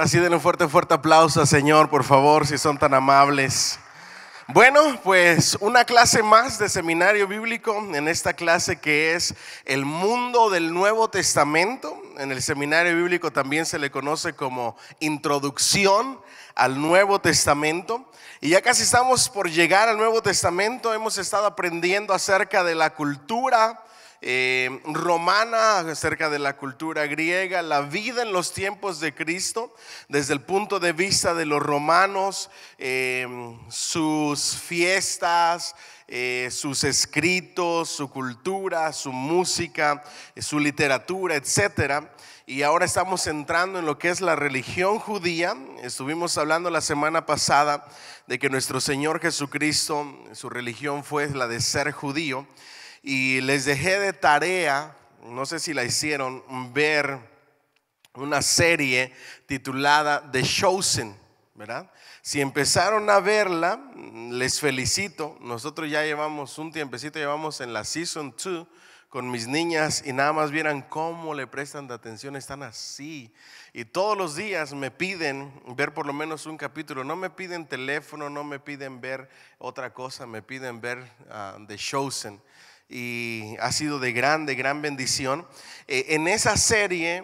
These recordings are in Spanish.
Así denle un fuerte, fuerte aplauso, Señor, por favor, si son tan amables. Bueno, pues una clase más de seminario bíblico en esta clase que es el mundo del Nuevo Testamento. En el seminario bíblico también se le conoce como introducción al Nuevo Testamento. Y ya casi estamos por llegar al Nuevo Testamento. Hemos estado aprendiendo acerca de la cultura, eh, romana, acerca de la cultura griega, la vida en los tiempos de Cristo, desde el punto de vista de los romanos, eh, sus fiestas, eh, sus escritos, su cultura, su música, su literatura, etcétera. Y ahora estamos entrando en lo que es la religión judía. Estuvimos hablando la semana pasada de que nuestro Señor Jesucristo, su religión fue la de ser judío. Y les dejé de tarea, no sé si la hicieron, ver una serie titulada The Chosen, ¿verdad? Si empezaron a verla, les felicito. Nosotros ya llevamos un tiempecito, llevamos en la Season 2 con mis niñas y nada más vieran cómo le prestan atención, están así. Y todos los días me piden ver por lo menos un capítulo, no me piden teléfono, no me piden ver otra cosa, me piden ver ah, The Chosen y ha sido de gran, gran bendición. Eh, en esa serie,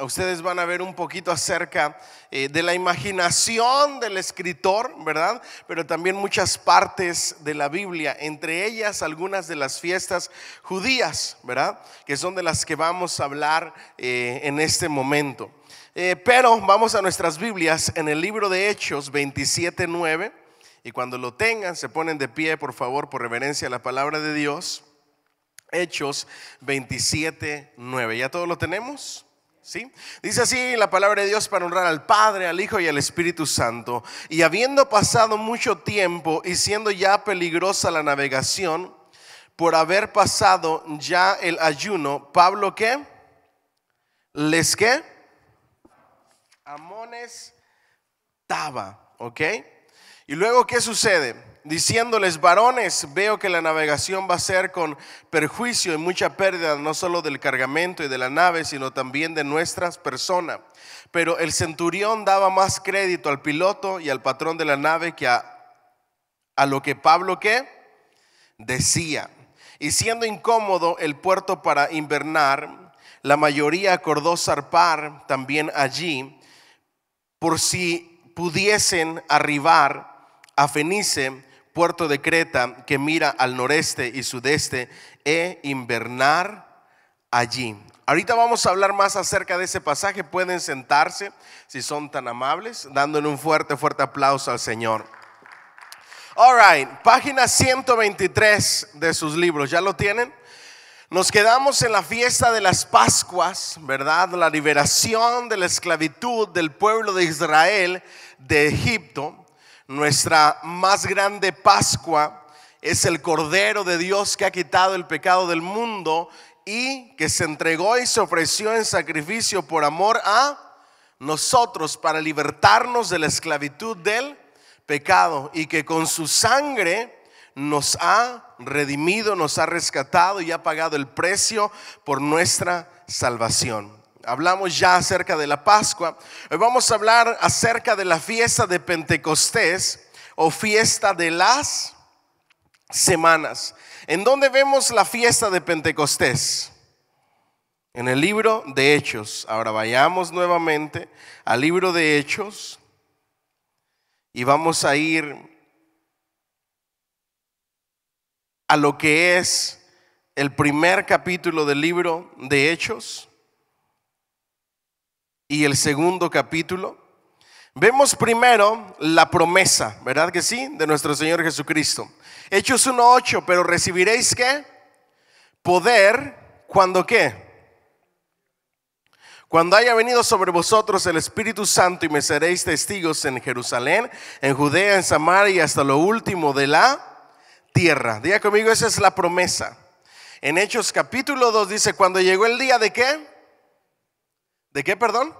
ustedes van a ver un poquito acerca eh, de la imaginación del escritor, ¿verdad? Pero también muchas partes de la Biblia, entre ellas algunas de las fiestas judías, ¿verdad? Que son de las que vamos a hablar eh, en este momento. pero vamos a nuestras Biblias en el libro de Hechos 27.9. Y cuando lo tengan, se ponen de pie, por favor, por reverencia a la palabra de Dios. Hechos 27, 9. ¿Ya todos lo tenemos? ¿Sí? Dice así la palabra de Dios para honrar al Padre, al Hijo y al Espíritu Santo. Y habiendo pasado mucho tiempo y siendo ya peligrosa la navegación, por haber pasado ya el ayuno, Pablo qué? Les qué? Amones Taba, ¿ok? Y luego, ¿qué sucede? diciéndoles, varones, veo que la navegación va a ser con perjuicio y mucha pérdida, no solo del cargamento y de la nave, sino también de nuestras personas. Pero el centurión daba más crédito al piloto y al patrón de la nave que a, lo que Pablo qué decía. Y siendo incómodo el puerto para invernar, la mayoría acordó zarpar también allí por si pudiesen arribar a Fenice puerto de Creta que mira al noreste y sudeste e invernar allí. Ahorita vamos a hablar más acerca de ese pasaje. Pueden sentarse si son tan amables, dándole un fuerte, fuerte aplauso al Señor. All right, página 123 de sus libros. ¿Ya lo tienen? Nos quedamos en la fiesta de las Pascuas, ¿verdad? La liberación de la esclavitud del pueblo de Israel de Egipto. Nuestra más grande Pascua es el Cordero de Dios que ha quitado el pecado del mundo y que se entregó y se ofreció en sacrificio por amor a nosotros para libertarnos de la esclavitud del pecado y que con su sangre nos ha redimido, nos ha rescatado y ha pagado el precio por nuestra salvación hablamos ya acerca de la Pascua, hoy vamos a hablar acerca de la fiesta de Pentecostés o fiesta de las semanas. ¿En dónde vemos la fiesta de Pentecostés? En el libro de Hechos. Ahora vayamos nuevamente al libro de Hechos y vamos a ir a lo que es el primer capítulo del libro de Hechos y el segundo capítulo, vemos primero la promesa, ¿verdad que sí? De nuestro Señor Jesucristo. Hechos 1.8, pero recibiréis qué? Poder cuando qué? Cuando haya venido sobre vosotros el Espíritu Santo y me seréis testigos en Jerusalén, en Judea, en Samaria y hasta lo último de la tierra. Diga conmigo, esa es la promesa. En Hechos capítulo 2 dice, cuando llegó el día de qué? ¿De qué, perdón?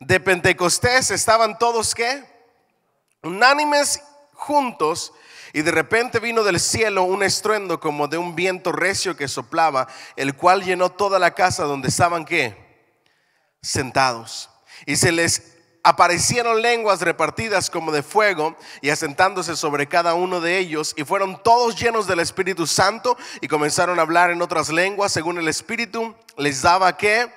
De Pentecostés estaban todos qué? Unánimes juntos y de repente vino del cielo un estruendo como de un viento recio que soplaba, el cual llenó toda la casa donde estaban qué? Sentados. Y se les aparecieron lenguas repartidas como de fuego y asentándose sobre cada uno de ellos y fueron todos llenos del Espíritu Santo y comenzaron a hablar en otras lenguas según el Espíritu les daba que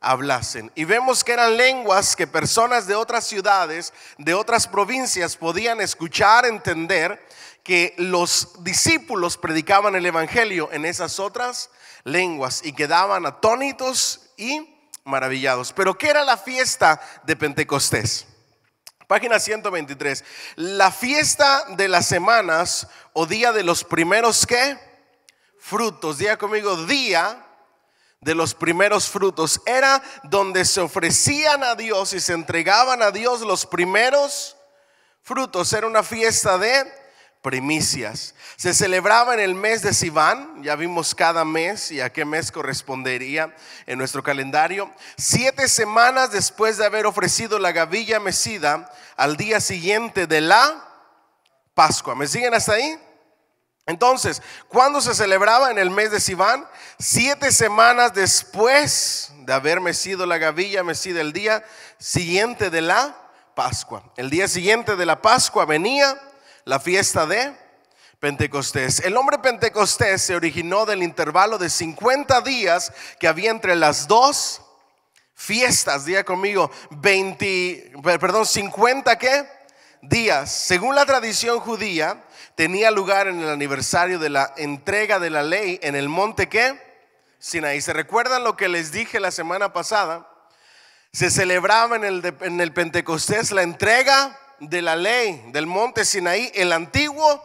hablasen. Y vemos que eran lenguas que personas de otras ciudades, de otras provincias podían escuchar, entender que los discípulos predicaban el Evangelio en esas otras lenguas y quedaban atónitos y maravillados. Pero ¿qué era la fiesta de Pentecostés? Página 123. La fiesta de las semanas o día de los primeros qué? Frutos. Día conmigo, día de los primeros frutos era donde se ofrecían a Dios y se entregaban a Dios los primeros frutos. Era una fiesta de primicias. Se celebraba en el mes de Sivan, ya vimos cada mes y a qué mes correspondería en nuestro calendario. Siete semanas después de haber ofrecido la gavilla mecida al día siguiente de la Pascua. ¿Me siguen hasta ahí? Entonces, cuando se celebraba? En el mes de Sibán, siete semanas después de haber mecido la gavilla, mecido el día siguiente de la Pascua. El día siguiente de la Pascua venía la fiesta de Pentecostés. El nombre Pentecostés se originó del intervalo de 50 días que había entre las dos fiestas, día conmigo, 20, perdón, 50 qué? Días. Según la tradición judía, tenía lugar en el aniversario de la entrega de la ley en el monte que Sinaí. ¿Se recuerdan lo que les dije la semana pasada? Se celebraba en el, en el Pentecostés la entrega de la ley del monte Sinaí, el antiguo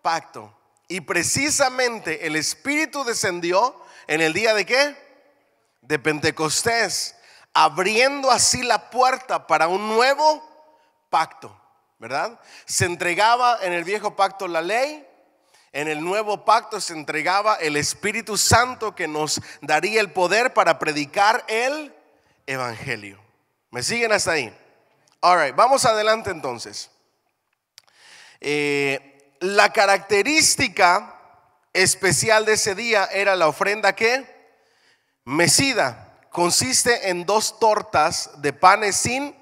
pacto. Y precisamente el Espíritu descendió en el día de qué? De Pentecostés, abriendo así la puerta para un nuevo pacto. ¿verdad? Se entregaba en el viejo pacto la ley, en el nuevo pacto se entregaba el Espíritu Santo que nos daría el poder para predicar el Evangelio. ¿Me siguen hasta ahí? All right, vamos adelante entonces. Eh, la característica especial de ese día era la ofrenda que mesida consiste en dos tortas de panes sin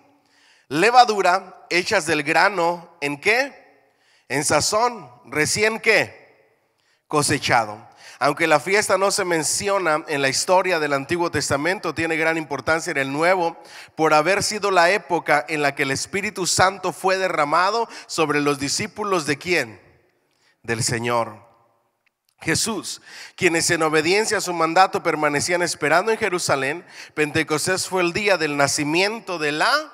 levadura hechas del grano, ¿en qué? En sazón, recién qué? Cosechado. Aunque la fiesta no se menciona en la historia del Antiguo Testamento, tiene gran importancia en el Nuevo por haber sido la época en la que el Espíritu Santo fue derramado sobre los discípulos de quién? Del Señor. Jesús, quienes en obediencia a su mandato permanecían esperando en Jerusalén, Pentecostés fue el día del nacimiento de la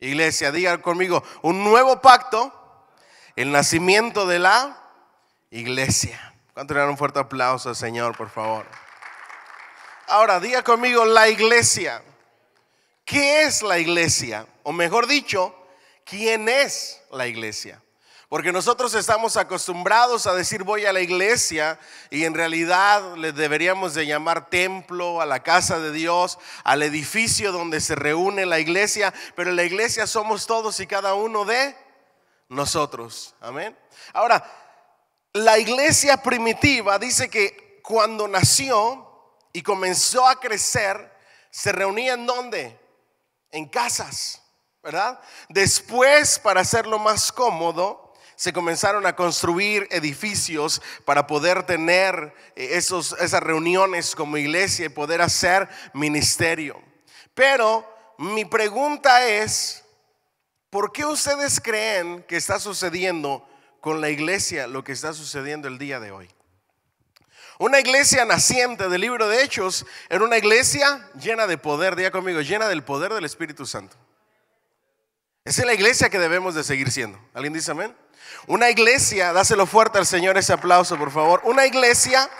Iglesia, diga conmigo, un nuevo pacto, el nacimiento de la iglesia. ¿Cuánto le dan un fuerte aplauso al Señor, por favor? Ahora, diga conmigo la iglesia. ¿Qué es la iglesia? O mejor dicho, ¿quién es la iglesia? Porque nosotros estamos acostumbrados a decir voy a la iglesia y en realidad le deberíamos de llamar templo, a la casa de Dios, al edificio donde se reúne la iglesia, pero la iglesia somos todos y cada uno de nosotros. Amén. Ahora, la iglesia primitiva dice que cuando nació y comenzó a crecer, se reunía en donde? En casas, ¿verdad? Después, para hacerlo más cómodo, se comenzaron a construir edificios para poder tener eh, esos, esas reuniones como iglesia y poder hacer ministerio. Pero mi pregunta es, ¿por qué ustedes creen que está sucediendo con la iglesia lo que está sucediendo el día de hoy? Una iglesia naciente del libro de Hechos era una iglesia llena de poder, diga conmigo, llena del poder del Espíritu Santo. Esa es la iglesia que debemos de seguir siendo. ¿Alguien dice amén? Una iglesia, dáselo fuerte al Señor ese aplauso, por favor. Una iglesia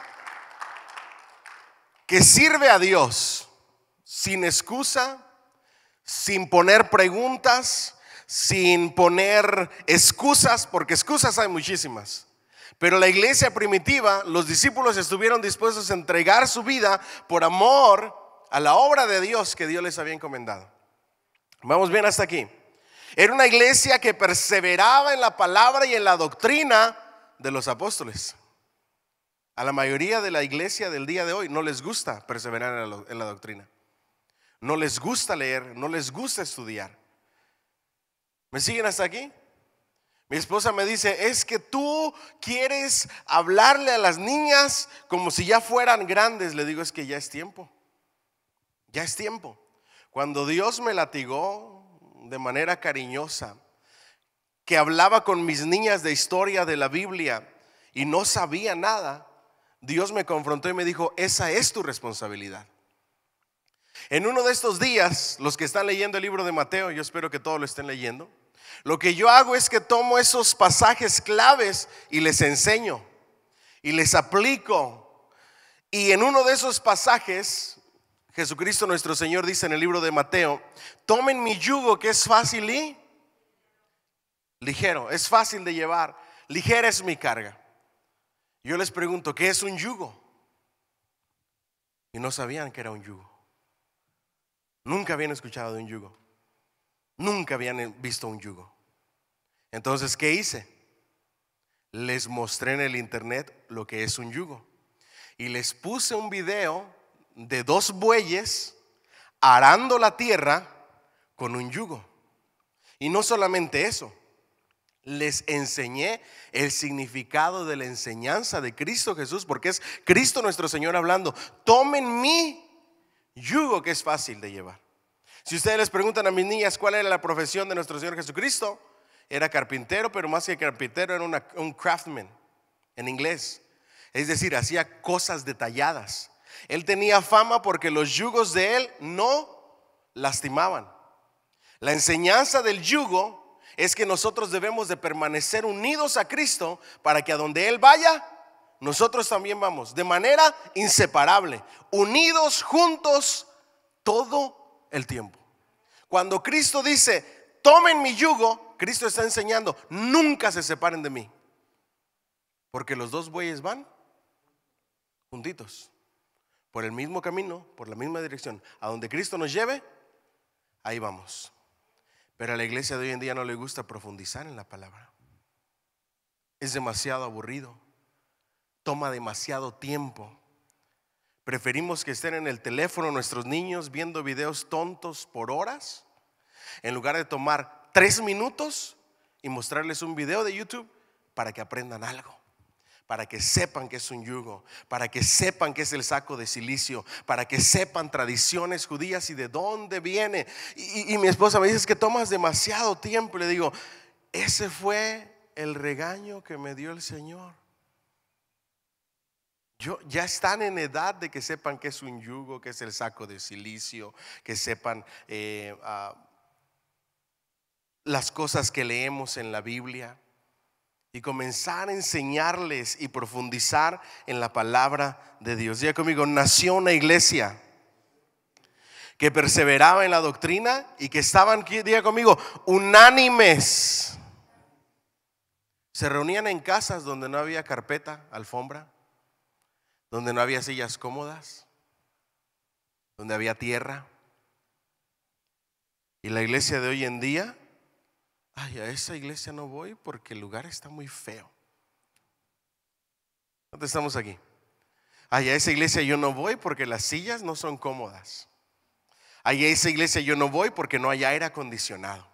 que sirve a Dios sin excusa, sin poner preguntas, sin poner excusas, porque excusas hay muchísimas. Pero la iglesia primitiva, los discípulos estuvieron dispuestos a entregar su vida por amor a la obra de Dios que Dios les había encomendado. Vamos bien hasta aquí. Era una iglesia que perseveraba en la palabra y en la doctrina de los apóstoles. A la mayoría de la iglesia del día de hoy no les gusta perseverar en la, doctrina. No les gusta leer, no les gusta estudiar. ¿Me siguen hasta aquí? Mi esposa me dice, es que tú quieres hablarle a las niñas como si ya fueran grandes. Le digo, es que ya es tiempo. Ya es tiempo. Cuando Dios me latigó, de manera cariñosa, que hablaba con mis niñas de historia de la Biblia y no sabía nada, Dios me confrontó y me dijo, esa es tu responsabilidad. En uno de estos días, los que están leyendo el libro de Mateo, yo espero que todos lo estén leyendo, lo que yo hago es que tomo esos pasajes claves y les enseño y les aplico. Y en uno de esos pasajes, Jesucristo nuestro Señor dice en el libro de Mateo, tomen mi yugo que es fácil y ligero, es fácil de llevar, ligera es mi carga. Yo les pregunto, ¿qué es un yugo? Y no sabían que era un yugo. Nunca habían escuchado de un yugo. Nunca habían visto un yugo. Entonces, ¿qué hice? Les mostré en el internet lo que es un yugo. Y les puse un video de dos bueyes arando la tierra con un yugo. Y no solamente eso, les enseñé el significado de la enseñanza de Cristo Jesús, porque es Cristo nuestro Señor hablando, tomen mi yugo que es fácil de llevar. Si ustedes les preguntan a mis niñas cuál era la profesión de nuestro Señor Jesucristo, era carpintero, pero más que carpintero era un craftsman en inglés. Es decir, hacía cosas detalladas él tenía fama porque los yugos de él no lastimaban. La enseñanza del yugo es que nosotros debemos de permanecer unidos a Cristo para que a donde Él vaya, nosotros también vamos, de manera inseparable, unidos juntos todo el tiempo. Cuando Cristo dice, tomen mi yugo, Cristo está enseñando, nunca se separen de mí, porque los dos bueyes van juntitos por el mismo camino, por la misma dirección, a donde Cristo nos lleve, ahí vamos. Pero a la iglesia de hoy en día no le gusta profundizar en la palabra. Es demasiado aburrido, toma demasiado tiempo. Preferimos que estén en el teléfono nuestros niños viendo videos tontos por horas, en lugar de tomar tres minutos y mostrarles un video de YouTube para que aprendan algo para que sepan que es un yugo, para que sepan que es el saco de silicio, para que sepan tradiciones judías y de dónde viene. Y, mi esposa me dice que tomas demasiado tiempo. le digo, ese fue el regaño que me dio el Señor. Yo, ya están en edad de que sepan que es un yugo, que es el saco de silicio, que sepan eh, ah, las cosas que leemos en la Biblia y comenzar a enseñarles y profundizar en la palabra de Dios. Diga conmigo, nació una iglesia que perseveraba en la doctrina y que estaban, diga conmigo, unánimes. Se reunían en casas donde no había carpeta, alfombra, donde no había sillas cómodas, donde había tierra. Y la iglesia de hoy en día ay, a esa iglesia no voy porque el lugar está muy feo. ¿Dónde estamos aquí? Ay, a esa iglesia yo no voy porque las sillas no son cómodas. Ay, a esa iglesia yo no voy porque no hay aire acondicionado.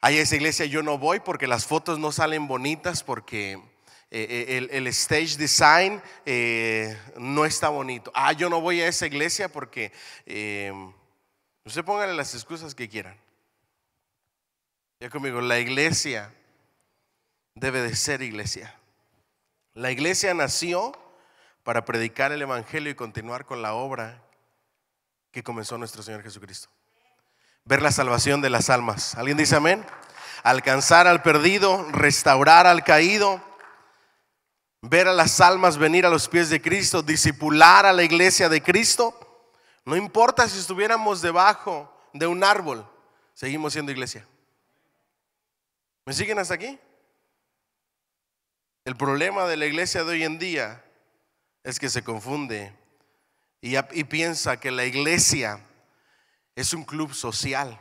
Ay, a esa iglesia yo no voy porque las fotos no salen bonitas, porque eh, eh, el, stage design eh, no está bonito. Ah, yo no voy a esa iglesia porque... usted póngale las excusas que quieran. Ya conmigo, la iglesia debe de ser iglesia. La iglesia nació para predicar el Evangelio y continuar con la obra que comenzó nuestro Señor Jesucristo. Ver la salvación de las almas. ¿Alguien dice amén? Alcanzar al perdido, restaurar al caído, ver a las almas venir a los pies de Cristo, discipular a la iglesia de Cristo. No importa si estuviéramos debajo de un árbol, seguimos siendo iglesia. ¿Me siguen hasta aquí? El problema de la iglesia de hoy en día es que se confunde y, piensa que la iglesia es un club social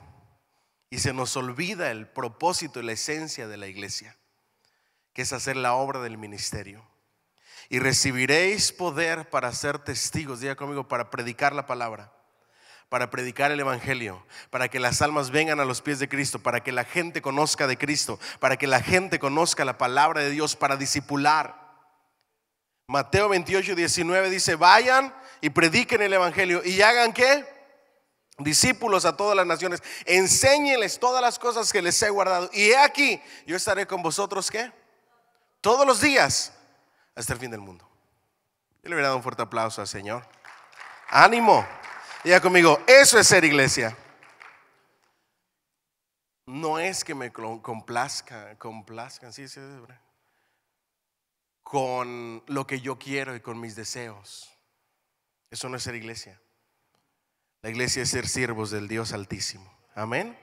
y se nos olvida el propósito y la esencia de la iglesia, que es hacer la obra del ministerio. Y recibiréis poder para ser testigos, diga conmigo, para predicar la palabra para predicar el Evangelio, para que las almas vengan a los pies de Cristo, para que la gente conozca de Cristo, para que la gente conozca la palabra de Dios, para discipular. Mateo 28, 19 dice, vayan y prediquen el Evangelio y hagan qué? Discípulos a todas las naciones, enséñenles todas las cosas que les he guardado. Y he aquí, yo estaré con vosotros qué? Todos los días hasta el fin del mundo. Yo le hubiera dado un fuerte aplauso al Señor. Ánimo. Diga conmigo, eso es ser iglesia. No es que me complazcan, complazcan, sí, con lo que yo quiero y con mis deseos. Eso no es ser iglesia. La iglesia es ser siervos del Dios Altísimo. Amén.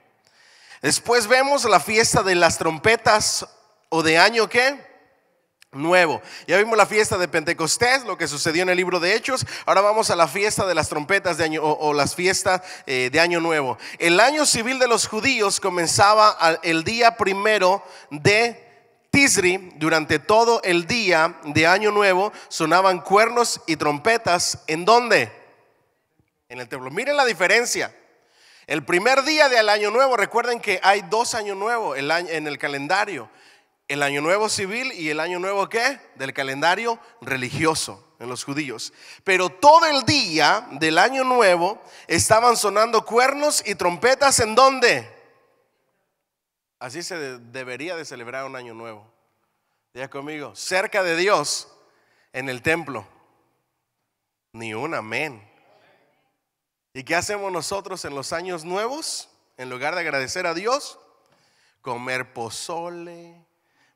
Después vemos la fiesta de las trompetas o de año qué? nuevo. Ya vimos la fiesta de Pentecostés, lo que sucedió en el libro de Hechos. Ahora vamos a la fiesta de las trompetas de año, o, las fiestas eh, de Año Nuevo. El año civil de los judíos comenzaba el día primero de Tisri. Durante todo el día de Año Nuevo sonaban cuernos y trompetas. ¿En dónde? En el templo. Miren la diferencia. El primer día del Año Nuevo, recuerden que hay dos Años Nuevos en el calendario el año nuevo civil y el año nuevo qué? Del calendario religioso en los judíos. Pero todo el día del año nuevo estaban sonando cuernos y trompetas en dónde? Así se debería de celebrar un año nuevo. Ya conmigo, cerca de Dios, en el templo. Ni un amén. ¿Y qué hacemos nosotros en los años nuevos? En lugar de agradecer a Dios, comer pozole,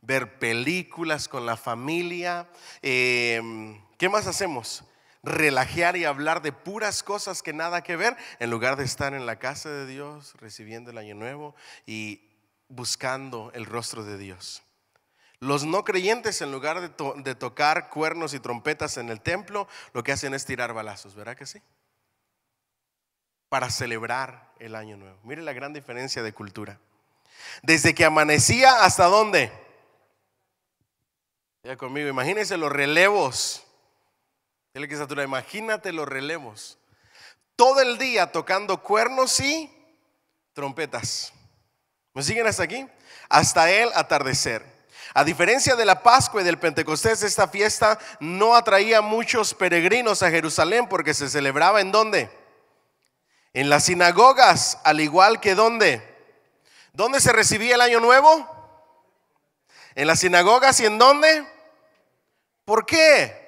ver películas con la familia. Em, ¿Qué más hacemos? Relajear y hablar de puras cosas que nada que ver en lugar de estar en la casa de Dios recibiendo el año nuevo y buscando el rostro de Dios. Los no creyentes, en lugar de, de tocar cuernos y trompetas en el templo, lo que hacen es tirar balazos, ¿verdad que sí? Para celebrar el año nuevo. Mire la gran diferencia de cultura. Desde que amanecía hasta dónde? Ya conmigo, imagínense los relevos. que imagínate los relevos. Todo el día tocando cuernos y trompetas. ¿Me siguen hasta aquí? Hasta el atardecer. A diferencia de la Pascua y del Pentecostés, esta fiesta no atraía muchos peregrinos a Jerusalén porque se celebraba en donde? En las sinagogas, al igual que donde ¿Dónde se recibía el año nuevo? En las sinagogas y en dónde? ¿Por qué?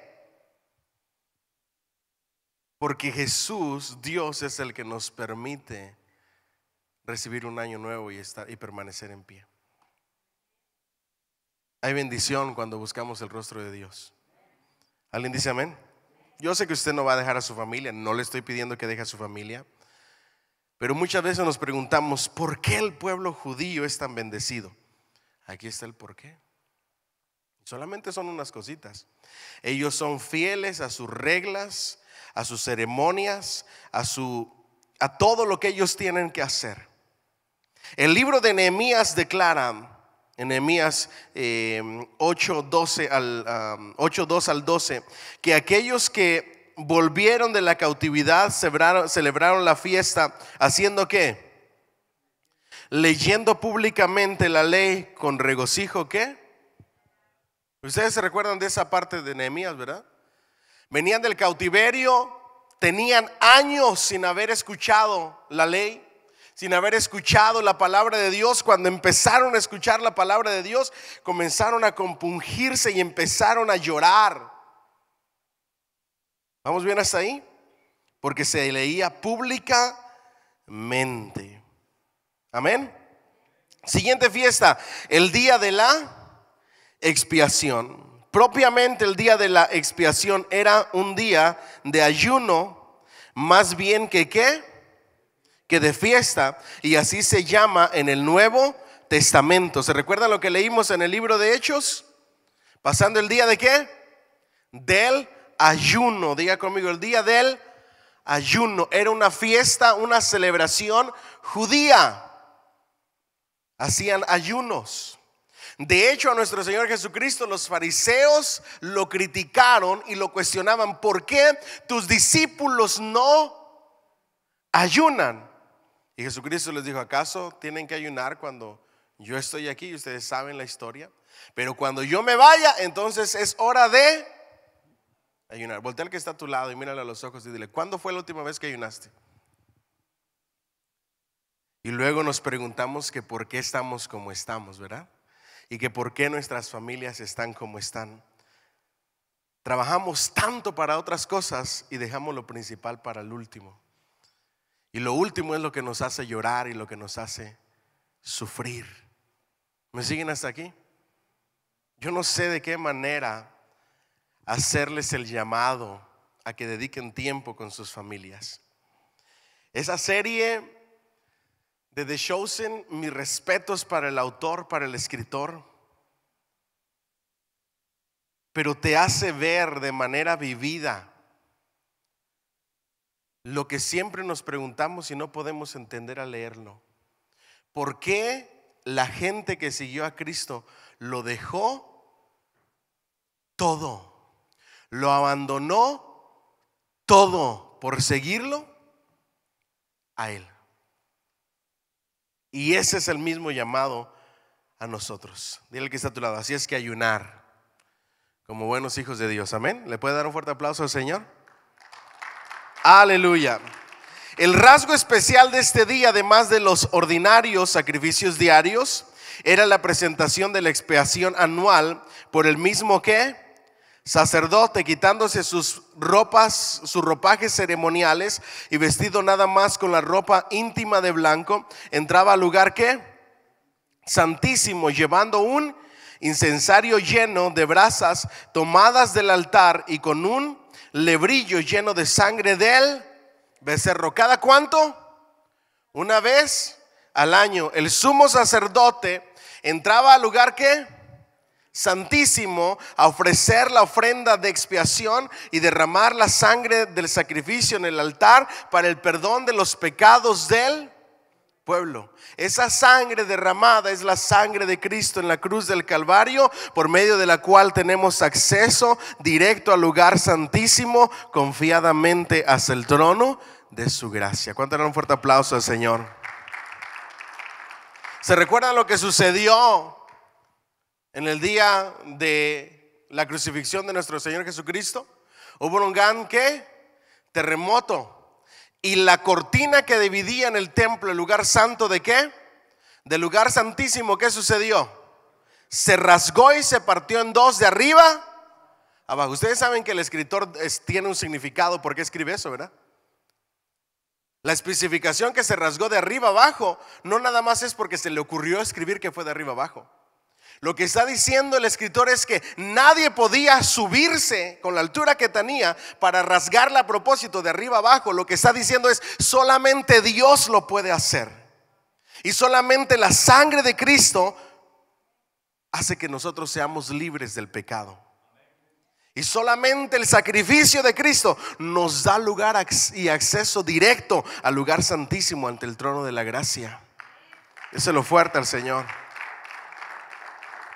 Porque Jesús, Dios, es el que nos permite recibir un año nuevo y, estar, y permanecer en pie. Hay bendición cuando buscamos el rostro de Dios. ¿Alguien dice amén? Yo sé que usted no va a dejar a su familia, no le estoy pidiendo que deje a su familia, pero muchas veces nos preguntamos, ¿por qué el pueblo judío es tan bendecido? Aquí está el por qué. Solamente son unas cositas. Ellos son fieles a sus reglas, a sus ceremonias, a, su, a todo lo que ellos tienen que hacer. El libro de Nehemías declara, enemías Nehemías eh, em, 8, al, al 12, que aquellos que volvieron de la cautividad celebraron, celebraron la fiesta haciendo qué? Leyendo públicamente la ley con regocijo qué? Ustedes se recuerdan de esa parte de Nehemías, ¿verdad? Venían del cautiverio, tenían años sin haber escuchado la ley, sin haber escuchado la palabra de Dios. Cuando empezaron a escuchar la palabra de Dios, comenzaron a compungirse y empezaron a llorar. ¿Vamos bien hasta ahí? Porque se leía públicamente. Amén. Siguiente fiesta, el día de la expiación. Propiamente el día de la expiación era un día de ayuno, más bien que qué, que de fiesta, y así se llama en el Nuevo Testamento. ¿Se recuerdan lo que leímos en el libro de Hechos? Pasando el día de qué? Del ayuno. Diga conmigo, el día del ayuno. Era una fiesta, una celebración judía. Hacían ayunos. De hecho, a nuestro Señor Jesucristo los fariseos lo criticaron y lo cuestionaban. ¿Por qué tus discípulos no ayunan? Y Jesucristo les dijo, ¿acaso tienen que ayunar cuando yo estoy aquí? Ustedes saben la historia. Pero cuando yo me vaya, entonces es hora de ayunar. Voltea al que está a tu lado y mírale a los ojos y dile, ¿cuándo fue la última vez que ayunaste? Y luego nos preguntamos que por qué estamos como estamos, ¿verdad? y que por qué nuestras familias están como están. Trabajamos tanto para otras cosas y dejamos lo principal para el último. Y lo último es lo que nos hace llorar y lo que nos hace sufrir. ¿Me siguen hasta aquí? Yo no sé de qué manera hacerles el llamado a que dediquen tiempo con sus familias. Esa serie de The Chosen, mis respetos para el autor, para el escritor, pero te hace ver de manera vivida lo que siempre nos preguntamos y no podemos entender al leerlo. ¿Por qué la gente que siguió a Cristo lo dejó todo? Lo abandonó todo por seguirlo a Él. Y ese es el mismo llamado a nosotros. Dile que está a tu lado. Así es que ayunar como buenos hijos de Dios. Amén. ¿Le puede dar un fuerte aplauso al Señor? Aleluya. El rasgo especial de este día, además de los ordinarios sacrificios diarios, era la presentación de la expiación anual por el mismo que sacerdote quitándose sus ropas, sus ropajes ceremoniales y vestido nada más con la ropa íntima de blanco, entraba al lugar que santísimo llevando un incensario lleno de brasas tomadas del altar y con un lebrillo lleno de sangre del becerro. ¿Cada cuánto? Una vez al año el sumo sacerdote entraba al lugar que santísimo a ofrecer la ofrenda de expiación y derramar la sangre del sacrificio en el altar para el perdón de los pecados del pueblo. Esa sangre derramada es la sangre de Cristo en la cruz del Calvario, por medio de la cual tenemos acceso directo al lugar santísimo, confiadamente hacia el trono de su gracia. ¿Cuánto dan un fuerte aplauso al Señor? ¿Se recuerdan lo que sucedió en el día de la crucifixión de nuestro Señor Jesucristo, hubo un gran ¿qué? terremoto. Y la cortina que dividía en el templo, el lugar santo de qué? Del lugar santísimo, ¿qué sucedió? Se rasgó y se partió en dos de arriba abajo. Ustedes saben que el escritor tiene un significado porque escribe eso, ¿verdad? La especificación que se rasgó de arriba abajo no nada más es porque se le ocurrió escribir que fue de arriba abajo. Lo que está diciendo el escritor es que nadie podía subirse con la altura que tenía para rasgarla a propósito de arriba abajo. Lo que está diciendo es solamente Dios lo puede hacer. Y solamente la sangre de Cristo hace que nosotros seamos libres del pecado. Y solamente el sacrificio de Cristo nos da lugar y acceso directo al lugar santísimo ante el trono de la gracia. Eso es lo fuerte al Señor.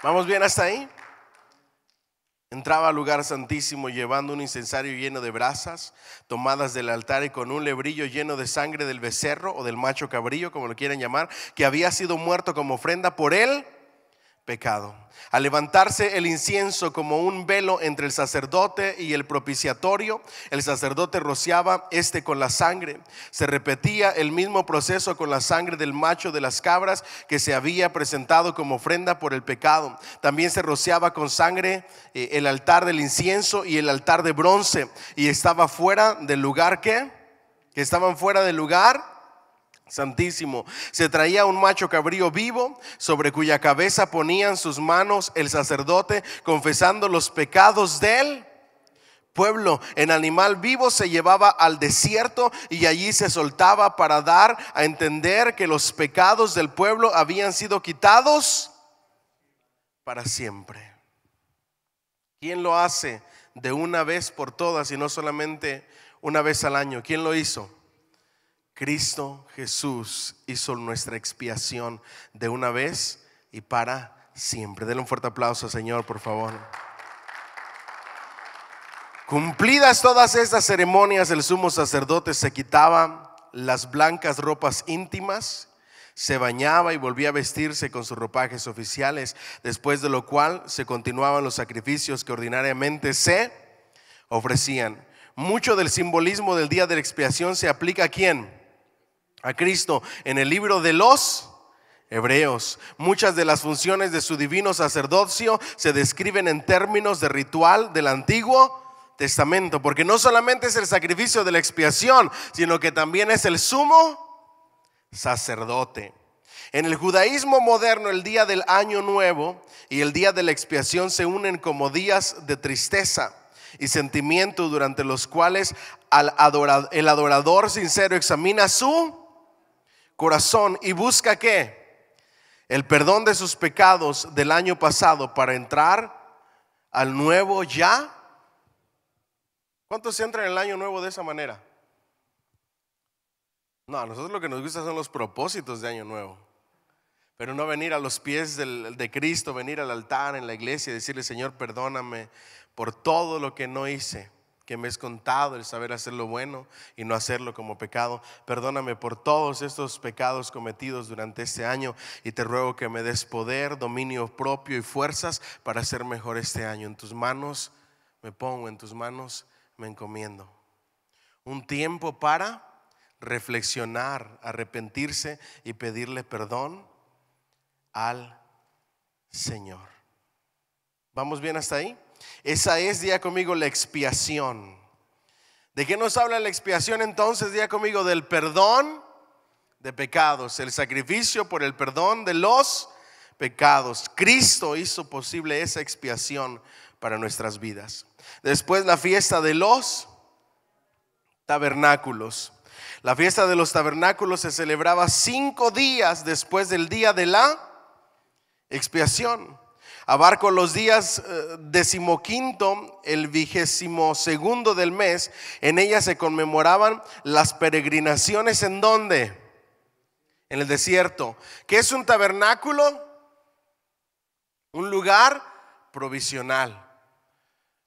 ¿Vamos bien hasta ahí? Entraba al lugar santísimo llevando un incensario lleno de brasas tomadas del altar y con un lebrillo lleno de sangre del becerro o del macho cabrillo, como lo quieran llamar, que había sido muerto como ofrenda por él pecado. Al levantarse el incienso como un velo entre el sacerdote y el propiciatorio, el sacerdote rociaba este con la sangre. Se repetía el mismo proceso con la sangre del macho de las cabras que se había presentado como ofrenda por el pecado. También se rociaba con sangre eh, el altar del incienso y el altar de bronce y estaba fuera del lugar que que estaban fuera del lugar Santísimo. Se traía un macho cabrío vivo, sobre cuya cabeza ponían sus manos el sacerdote, confesando los pecados del pueblo. En animal vivo se llevaba al desierto y allí se soltaba para dar a entender que los pecados del pueblo habían sido quitados para siempre. ¿Quién lo hace de una vez por todas y no solamente una vez al año? ¿Quién lo hizo? Cristo Jesús hizo nuestra expiación de una vez y para siempre. Denle un fuerte aplauso, Señor, por favor. Cumplidas todas estas ceremonias, el sumo sacerdote se quitaba las blancas ropas íntimas, se bañaba y volvía a vestirse con sus ropajes oficiales, después de lo cual se continuaban los sacrificios que ordinariamente se ofrecían. Mucho del simbolismo del día de la expiación se aplica a quién? a Cristo en el libro de los hebreos. Muchas de las funciones de su divino sacerdocio se describen en términos de ritual del antiguo testamento, porque no solamente es el sacrificio de la expiación, sino que también es el sumo sacerdote. En el judaísmo moderno el día del año nuevo y el día de la expiación se unen como días de tristeza y sentimiento durante los cuales el adorador sincero examina su corazón y busca que El perdón de sus pecados del año pasado para entrar al nuevo ya. ¿Cuántos entran en el año nuevo de esa manera? No, a nosotros lo que nos gusta son los propósitos de año nuevo. Pero no venir a los pies de Cristo, venir al altar en la iglesia y decirle, Señor, perdóname por todo lo que no hice que me es contado el saber hacer lo bueno y no hacerlo como pecado. Perdóname por todos estos pecados cometidos durante este año y te ruego que me des poder, dominio propio y fuerzas para ser mejor este año. En tus manos me pongo, en tus manos me encomiendo. Un tiempo para reflexionar, arrepentirse y pedirle perdón al Señor. ¿Vamos bien hasta ahí? Esa es, día conmigo, la expiación. ¿De qué nos habla la expiación entonces? Día conmigo, del perdón de pecados, el sacrificio por el perdón de los pecados. Cristo hizo posible esa expiación para nuestras vidas. Después la fiesta de los tabernáculos. La fiesta de los tabernáculos se celebraba cinco días después del día de la expiación. Abarco los días eh, decimoquinto, el vigésimo segundo del mes. En ella se conmemoraban las peregrinaciones en donde? En el desierto. ¿Qué es un tabernáculo? Un lugar provisional.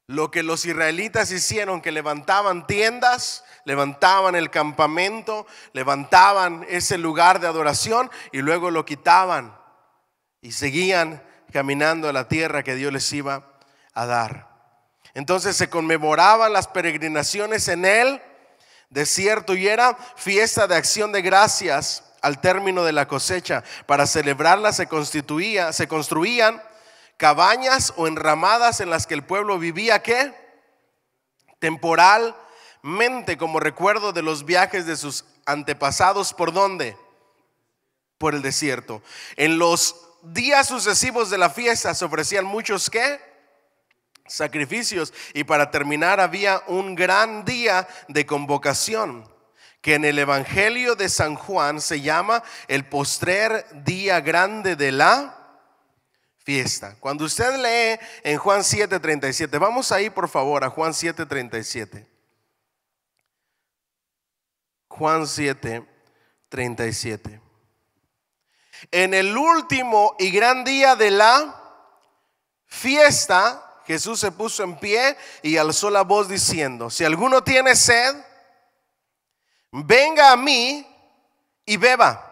Lo que los israelitas hicieron, que levantaban tiendas, levantaban el campamento, levantaban ese lugar de adoración y luego lo quitaban y seguían caminando a la tierra que Dios les iba a dar. Entonces se conmemoraban las peregrinaciones en el desierto y era fiesta de acción de gracias al término de la cosecha. Para celebrarla se constituía, se construían cabañas o enramadas en las que el pueblo vivía qué? Temporalmente como recuerdo de los viajes de sus antepasados por dónde? Por el desierto. En los días sucesivos de la fiesta se ofrecían muchos qué? Sacrificios. Y para terminar había un gran día de convocación que en el Evangelio de San Juan se llama el postrer día grande de la fiesta. Cuando usted lee en Juan 7:37, vamos ahí por favor a Juan 7:37. Juan 7:37. En el último y gran día de la fiesta, Jesús se puso en pie y alzó la voz diciendo, si alguno tiene sed, venga a mí y beba.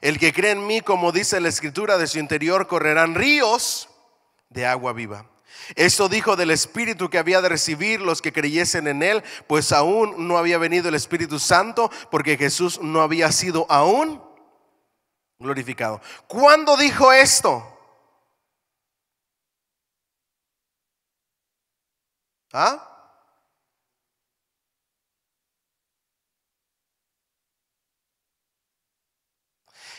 El que cree en mí, como dice la escritura, de su interior correrán ríos de agua viva. Esto dijo del Espíritu que había de recibir los que creyesen en Él, pues aún no había venido el Espíritu Santo, porque Jesús no había sido aún glorificado. ¿Cuándo dijo esto? ¿Ah?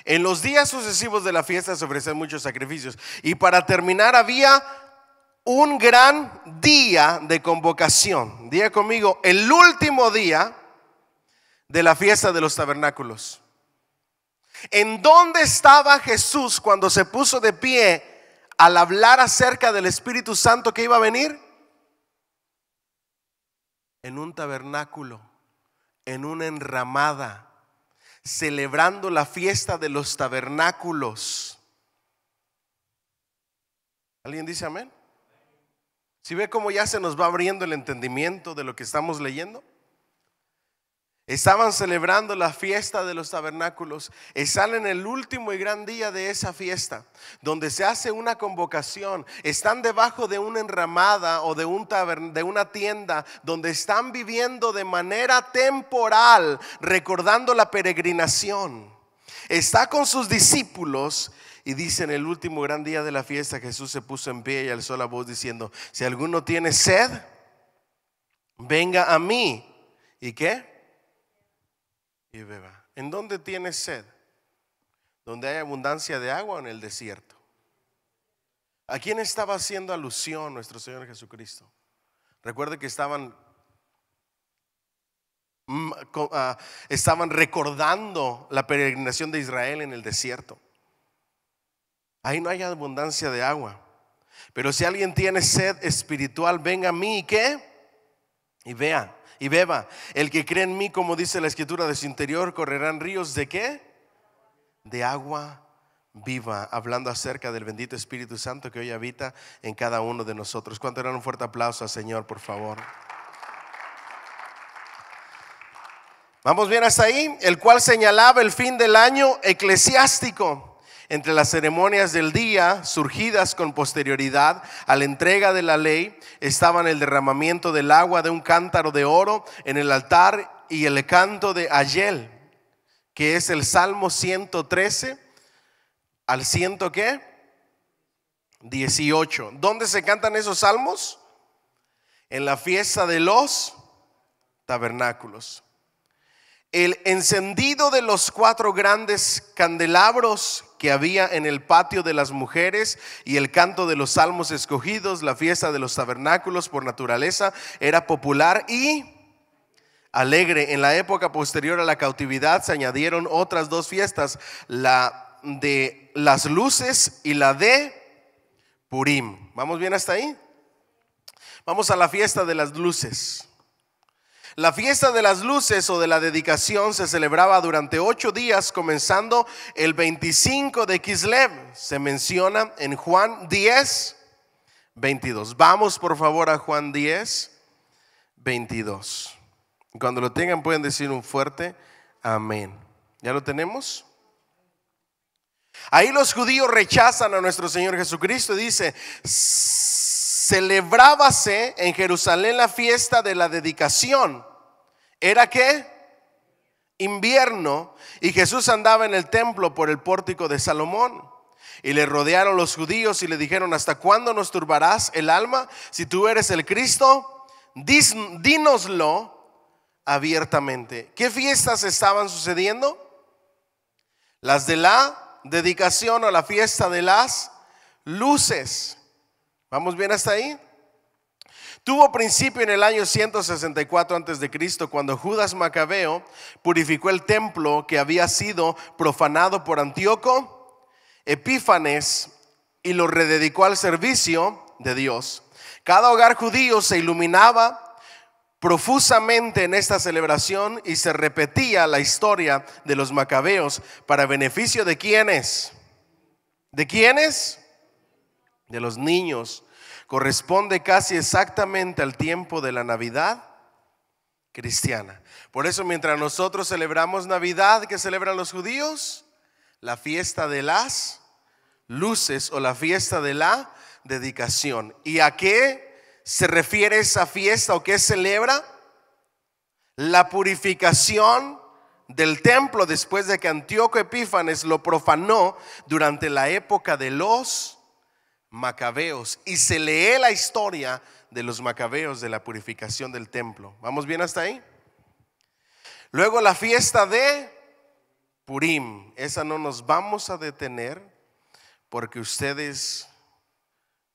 En los días sucesivos de la fiesta se ofrecen muchos sacrificios. Y para terminar había un gran día de convocación. Día conmigo, el último día de la fiesta de los tabernáculos. ¿En dónde estaba Jesús cuando se puso de pie al hablar acerca del Espíritu Santo que iba a venir? En un tabernáculo, en una enramada, celebrando la fiesta de los tabernáculos. ¿Alguien dice amén? Si ve cómo ya se nos va abriendo el entendimiento de lo que estamos leyendo. Estaban celebrando la fiesta de los tabernáculos. Y salen el último y gran día de esa fiesta, donde se hace una convocación. Están debajo de una enramada o de, de una tienda, donde están viviendo de manera temporal, recordando la peregrinación. Está con sus discípulos y dice en el último gran día de la fiesta, Jesús se puso en pie y alzó la voz diciendo, si alguno tiene sed, venga a mí. ¿Y qué? y beba. ¿En dónde tienes sed? ¿Donde hay abundancia de agua en el desierto? ¿A quién estaba haciendo alusión nuestro Señor Jesucristo? Recuerde que estaban, mm, ah, estaban recordando la peregrinación de Israel en el desierto. Ahí no hay abundancia de agua. Pero si alguien tiene sed espiritual, venga a mí y qué? Y vea y beba. El que cree en mí, como dice la escritura de su interior, correrán ríos de qué? De agua viva, hablando acerca del bendito Espíritu Santo que hoy habita en cada uno de nosotros. ¿Cuánto eran un fuerte aplauso al Señor, por favor? Vamos bien hasta ahí, el cual señalaba el fin del año eclesiástico. Entre las ceremonias del día, surgidas con posterioridad a la entrega de la ley, estaban el derramamiento del agua de un cántaro de oro en el altar y el canto de Ayel, que es el Salmo 113 al ciento qué? 18. ¿Dónde se cantan esos salmos? En la fiesta de los tabernáculos. El encendido de los cuatro grandes candelabros que había en el patio de las mujeres y el canto de los salmos escogidos, la fiesta de los tabernáculos por naturaleza, era popular y alegre. En la época posterior a la cautividad se añadieron otras dos fiestas, la de las luces y la de Purim. ¿Vamos bien hasta ahí? Vamos a la fiesta de las luces. La fiesta de las luces o de la dedicación se celebraba durante ocho días, comenzando el 25 de Kislev. Se menciona en Juan 10, 22. Vamos por favor a Juan 10, 22. Cuando lo tengan pueden decir un fuerte amén. ¿Ya lo tenemos? Ahí los judíos rechazan a nuestro Señor Jesucristo y dice, celebrábase en Jerusalén la fiesta de la dedicación. ¿Era qué? Invierno. Y Jesús andaba en el templo por el pórtico de Salomón. Y le rodearon los judíos y le dijeron, ¿hasta cuándo nos turbarás el alma? Si tú eres el Cristo, dínoslo abiertamente. ¿Qué fiestas estaban sucediendo? Las de la dedicación o la fiesta de las luces. ¿Vamos bien hasta ahí? Tuvo principio en el año 164 antes de Cristo cuando Judas Macabeo purificó el templo que había sido profanado por Antíoco Epífanes y lo rededicó al servicio de Dios. Cada hogar judío se iluminaba profusamente en esta celebración y se repetía la historia de los macabeos para beneficio de quiénes ¿De quiénes? de los niños corresponde casi exactamente al tiempo de la Navidad cristiana. Por eso mientras nosotros celebramos Navidad, que celebran los judíos, la fiesta de las luces o la fiesta de la dedicación. ¿Y a qué se refiere esa fiesta o qué celebra? La purificación del templo después de que Antíoco Epífanes lo profanó durante la época de los Macabeos y se lee la historia de los Macabeos de la purificación del templo. ¿Vamos bien hasta ahí? Luego la fiesta de Purim. Esa no nos vamos a detener porque ustedes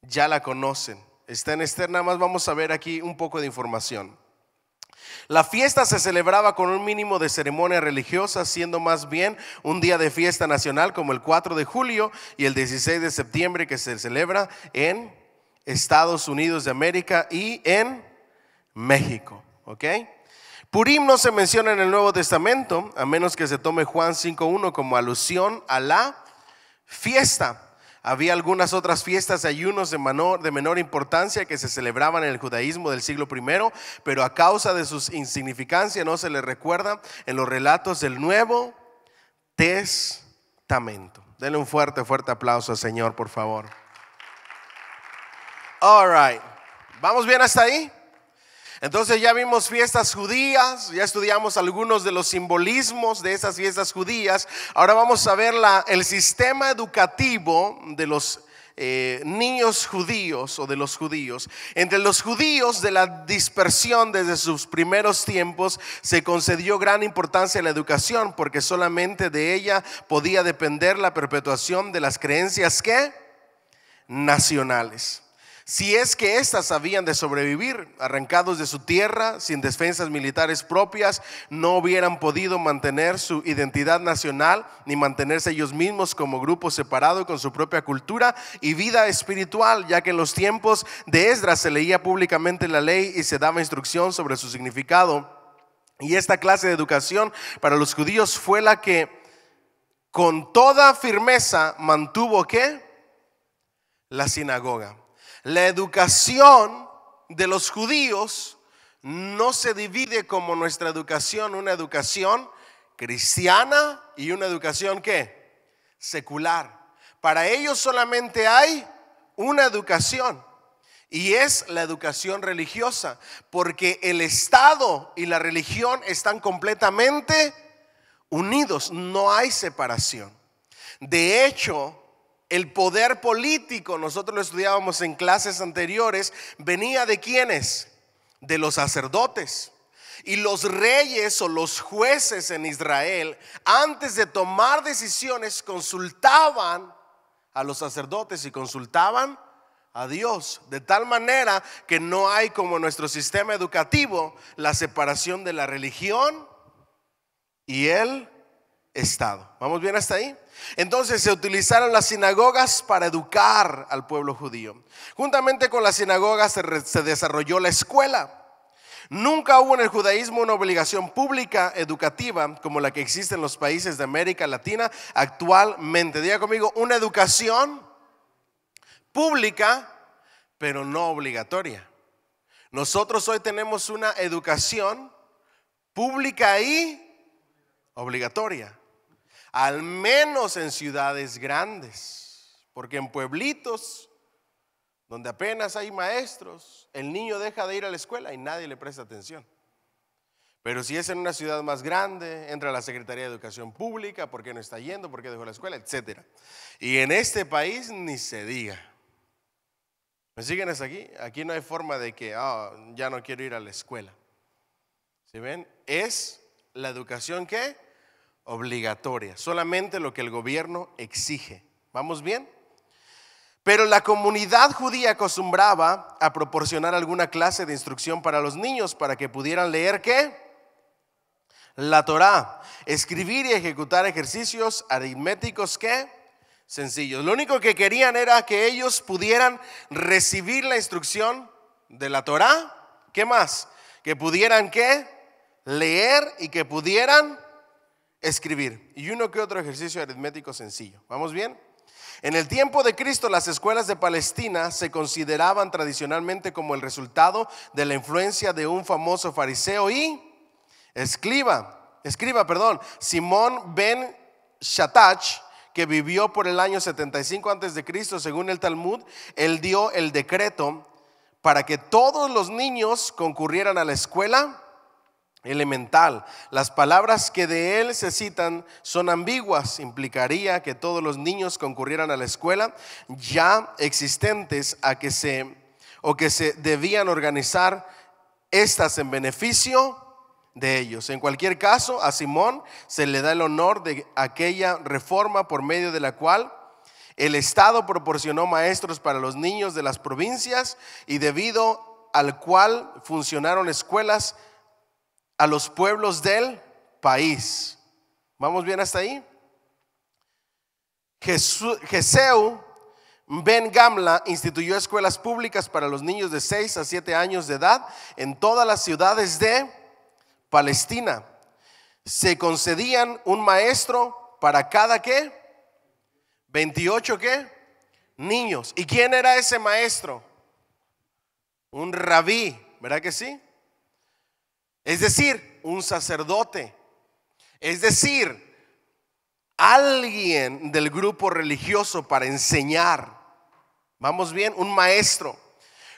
ya la conocen. Está en Esther, nada más vamos a ver aquí un poco de información. La fiesta se celebraba con un mínimo de ceremonia religiosa, siendo más bien un día de fiesta nacional como el 4 de julio y el 16 de septiembre que se celebra en Estados Unidos de América y en México. ¿Ok? Purim no se menciona en el Nuevo Testamento, a menos que se tome Juan 5.1 como alusión a la fiesta. Había algunas otras fiestas, y ayunos de menor, de menor importancia que se celebraban en el judaísmo del siglo I, pero a causa de su insignificancia no se les recuerda en los relatos del Nuevo Testamento. Denle un fuerte, fuerte aplauso al Señor, por favor. All right. ¿Vamos bien hasta ahí? Entonces ya vimos fiestas judías, ya estudiamos algunos de los simbolismos de esas fiestas judías. Ahora vamos a ver el sistema educativo de los eh, niños judíos o de los judíos. Entre los judíos de la dispersión desde sus primeros tiempos se concedió gran importancia a la educación porque solamente de ella podía depender la perpetuación de las creencias que nacionales si es que éstas habían de sobrevivir, arrancados de su tierra, sin defensas militares propias, no hubieran podido mantener su identidad nacional, ni mantenerse ellos mismos como grupo separado con su propia cultura y vida espiritual, ya que en los tiempos de Esdras se leía públicamente la ley y se daba instrucción sobre su significado. Y esta clase de educación para los judíos fue la que con toda firmeza mantuvo que La sinagoga. La educación de los judíos no se divide como nuestra educación, una educación cristiana y una educación qué? Secular. Para ellos solamente hay una educación y es la educación religiosa, porque el Estado y la religión están completamente unidos, no hay separación. De hecho, el poder político, nosotros lo estudiábamos en clases anteriores, venía de quienes, De los sacerdotes. Y los reyes o los jueces en Israel, antes de tomar decisiones, consultaban a los sacerdotes y consultaban a Dios. De tal manera que no hay como nuestro sistema educativo la separación de la religión y el estado. ¿Vamos bien hasta ahí? Entonces se utilizaron las sinagogas para educar al pueblo judío. Juntamente con las sinagogas se, se desarrolló la escuela. Nunca hubo en el judaísmo una obligación pública educativa como la que existe en los países de América Latina actualmente. Diga conmigo, una educación pública, pero no obligatoria. Nosotros hoy tenemos una educación pública y obligatoria al menos en ciudades grandes, porque en pueblitos donde apenas hay maestros, el niño deja de ir a la escuela y nadie le presta atención. Pero si es en una ciudad más grande, entra la Secretaría de Educación Pública, ¿por qué no está yendo? ¿Por qué dejó la escuela? Etcétera. Y en este país ni se diga. ¿Me siguen hasta aquí? Aquí no hay forma de que ah, ya no quiero ir a la escuela. ¿Se ven? Es la educación que obligatoria, solamente lo que el gobierno exige. ¿Vamos bien? Pero la comunidad judía acostumbraba a proporcionar alguna clase de instrucción para los niños para que pudieran leer qué? La Torá, escribir y ejecutar ejercicios aritméticos qué? Sencillos. Lo único que querían era que ellos pudieran recibir la instrucción de la Torá. ¿Qué más? Que pudieran qué? Leer y que pudieran escribir y uno que otro ejercicio aritmético sencillo. ¿Vamos bien? En el tiempo de Cristo, las escuelas de Palestina se consideraban tradicionalmente como el resultado de la influencia de un famoso fariseo y escriba, escriba, perdón, Simón ben Shatach, que vivió por el año 75 antes de Cristo, según el Talmud, él dio el decreto para que todos los niños concurrieran a la escuela elemental. Las palabras que de él se citan son ambiguas. Implicaría que todos los niños concurrieran a la escuela ya existentes a que se o que se debían organizar estas en beneficio de ellos. En cualquier caso, a Simón se le da el honor de aquella reforma por medio de la cual el Estado proporcionó maestros para los niños de las provincias y debido al cual funcionaron escuelas a los pueblos del país. ¿Vamos bien hasta ahí? Jesús, Ben Gamla instituyó escuelas públicas para los niños de 6 a 7 años de edad en todas las ciudades de Palestina. Se concedían un maestro para cada qué? 28 qué? Niños. ¿Y quién era ese maestro? Un rabí, ¿verdad que sí? Es decir, un sacerdote. Es decir, alguien del grupo religioso para enseñar. Vamos bien, un maestro.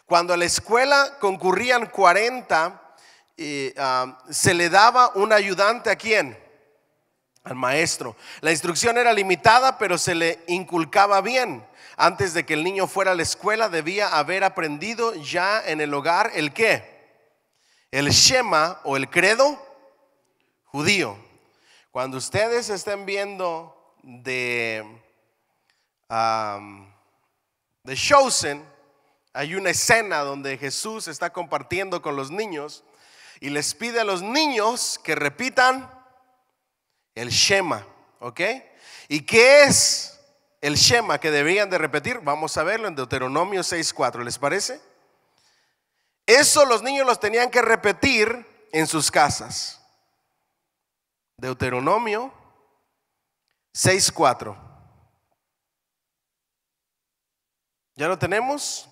Cuando a la escuela concurrían 40, eh, ah, se le daba un ayudante a quién? Al maestro. La instrucción era limitada, pero se le inculcaba bien. Antes de que el niño fuera a la escuela, debía haber aprendido ya en el hogar el qué? el Shema o el credo judío. Cuando ustedes estén viendo de um, hay una escena donde Jesús está compartiendo con los niños y les pide a los niños que repitan el Shema, ¿ok? ¿Y qué es el Shema que deberían de repetir? Vamos a verlo en Deuteronomio 6.4, ¿les parece? Eso los niños los tenían que repetir en sus casas. Deuteronomio 6.4. ¿Ya lo tenemos?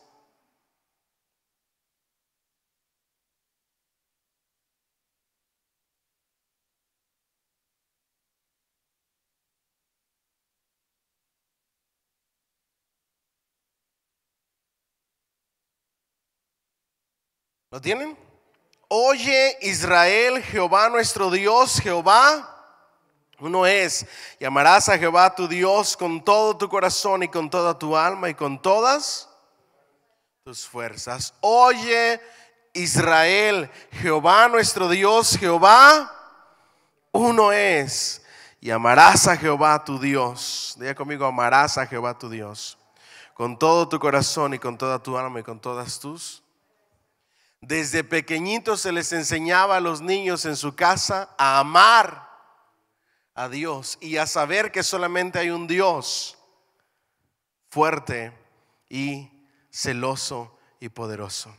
¿Lo tienen? Oye Israel, Jehová nuestro Dios, Jehová. Uno es, amarás a Jehová tu Dios con todo tu corazón y con toda tu alma y con todas tus fuerzas. Oye Israel, Jehová nuestro Dios, Jehová. Uno es, y amarás a Jehová tu Dios. Diga conmigo, amarás a Jehová tu Dios. Con todo tu corazón y con toda tu alma y con todas tus desde pequeñitos se les enseñaba a los niños en su casa a amar a Dios y a saber que solamente hay un Dios fuerte y celoso y poderoso.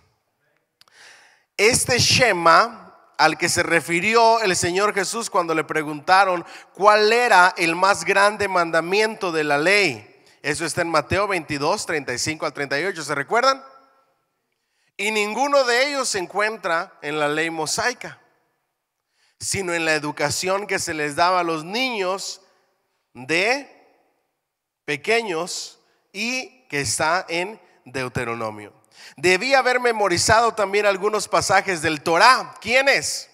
Este Shema al que se refirió el Señor Jesús cuando le preguntaron cuál era el más grande mandamiento de la ley. Eso está en Mateo 22, 35 al 38. ¿Se recuerdan? Y ninguno de ellos se encuentra en la ley mosaica, sino en la educación que se les daba a los niños de pequeños y que está en Deuteronomio. Debía haber memorizado también algunos pasajes del Torah. ¿Quiénes?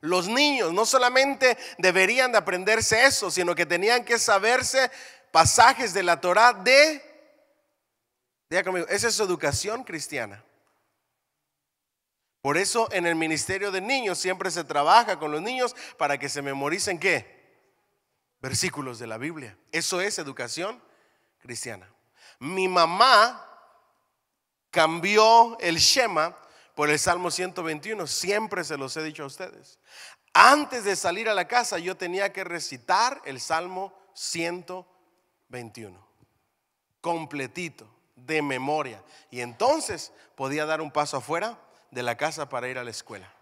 Los niños no solamente deberían de aprenderse eso, sino que tenían que saberse pasajes de la Torah de Diga conmigo, esa es educación cristiana. Por eso en el ministerio de niños siempre se trabaja con los niños para que se memoricen qué? Versículos de la Biblia. Eso es educación cristiana. Mi mamá cambió el Shema por el Salmo 121. Siempre se los he dicho a ustedes. Antes de salir a la casa yo tenía que recitar el Salmo 121. Completito de memoria. Y entonces podía dar un paso afuera de la casa para ir a la escuela.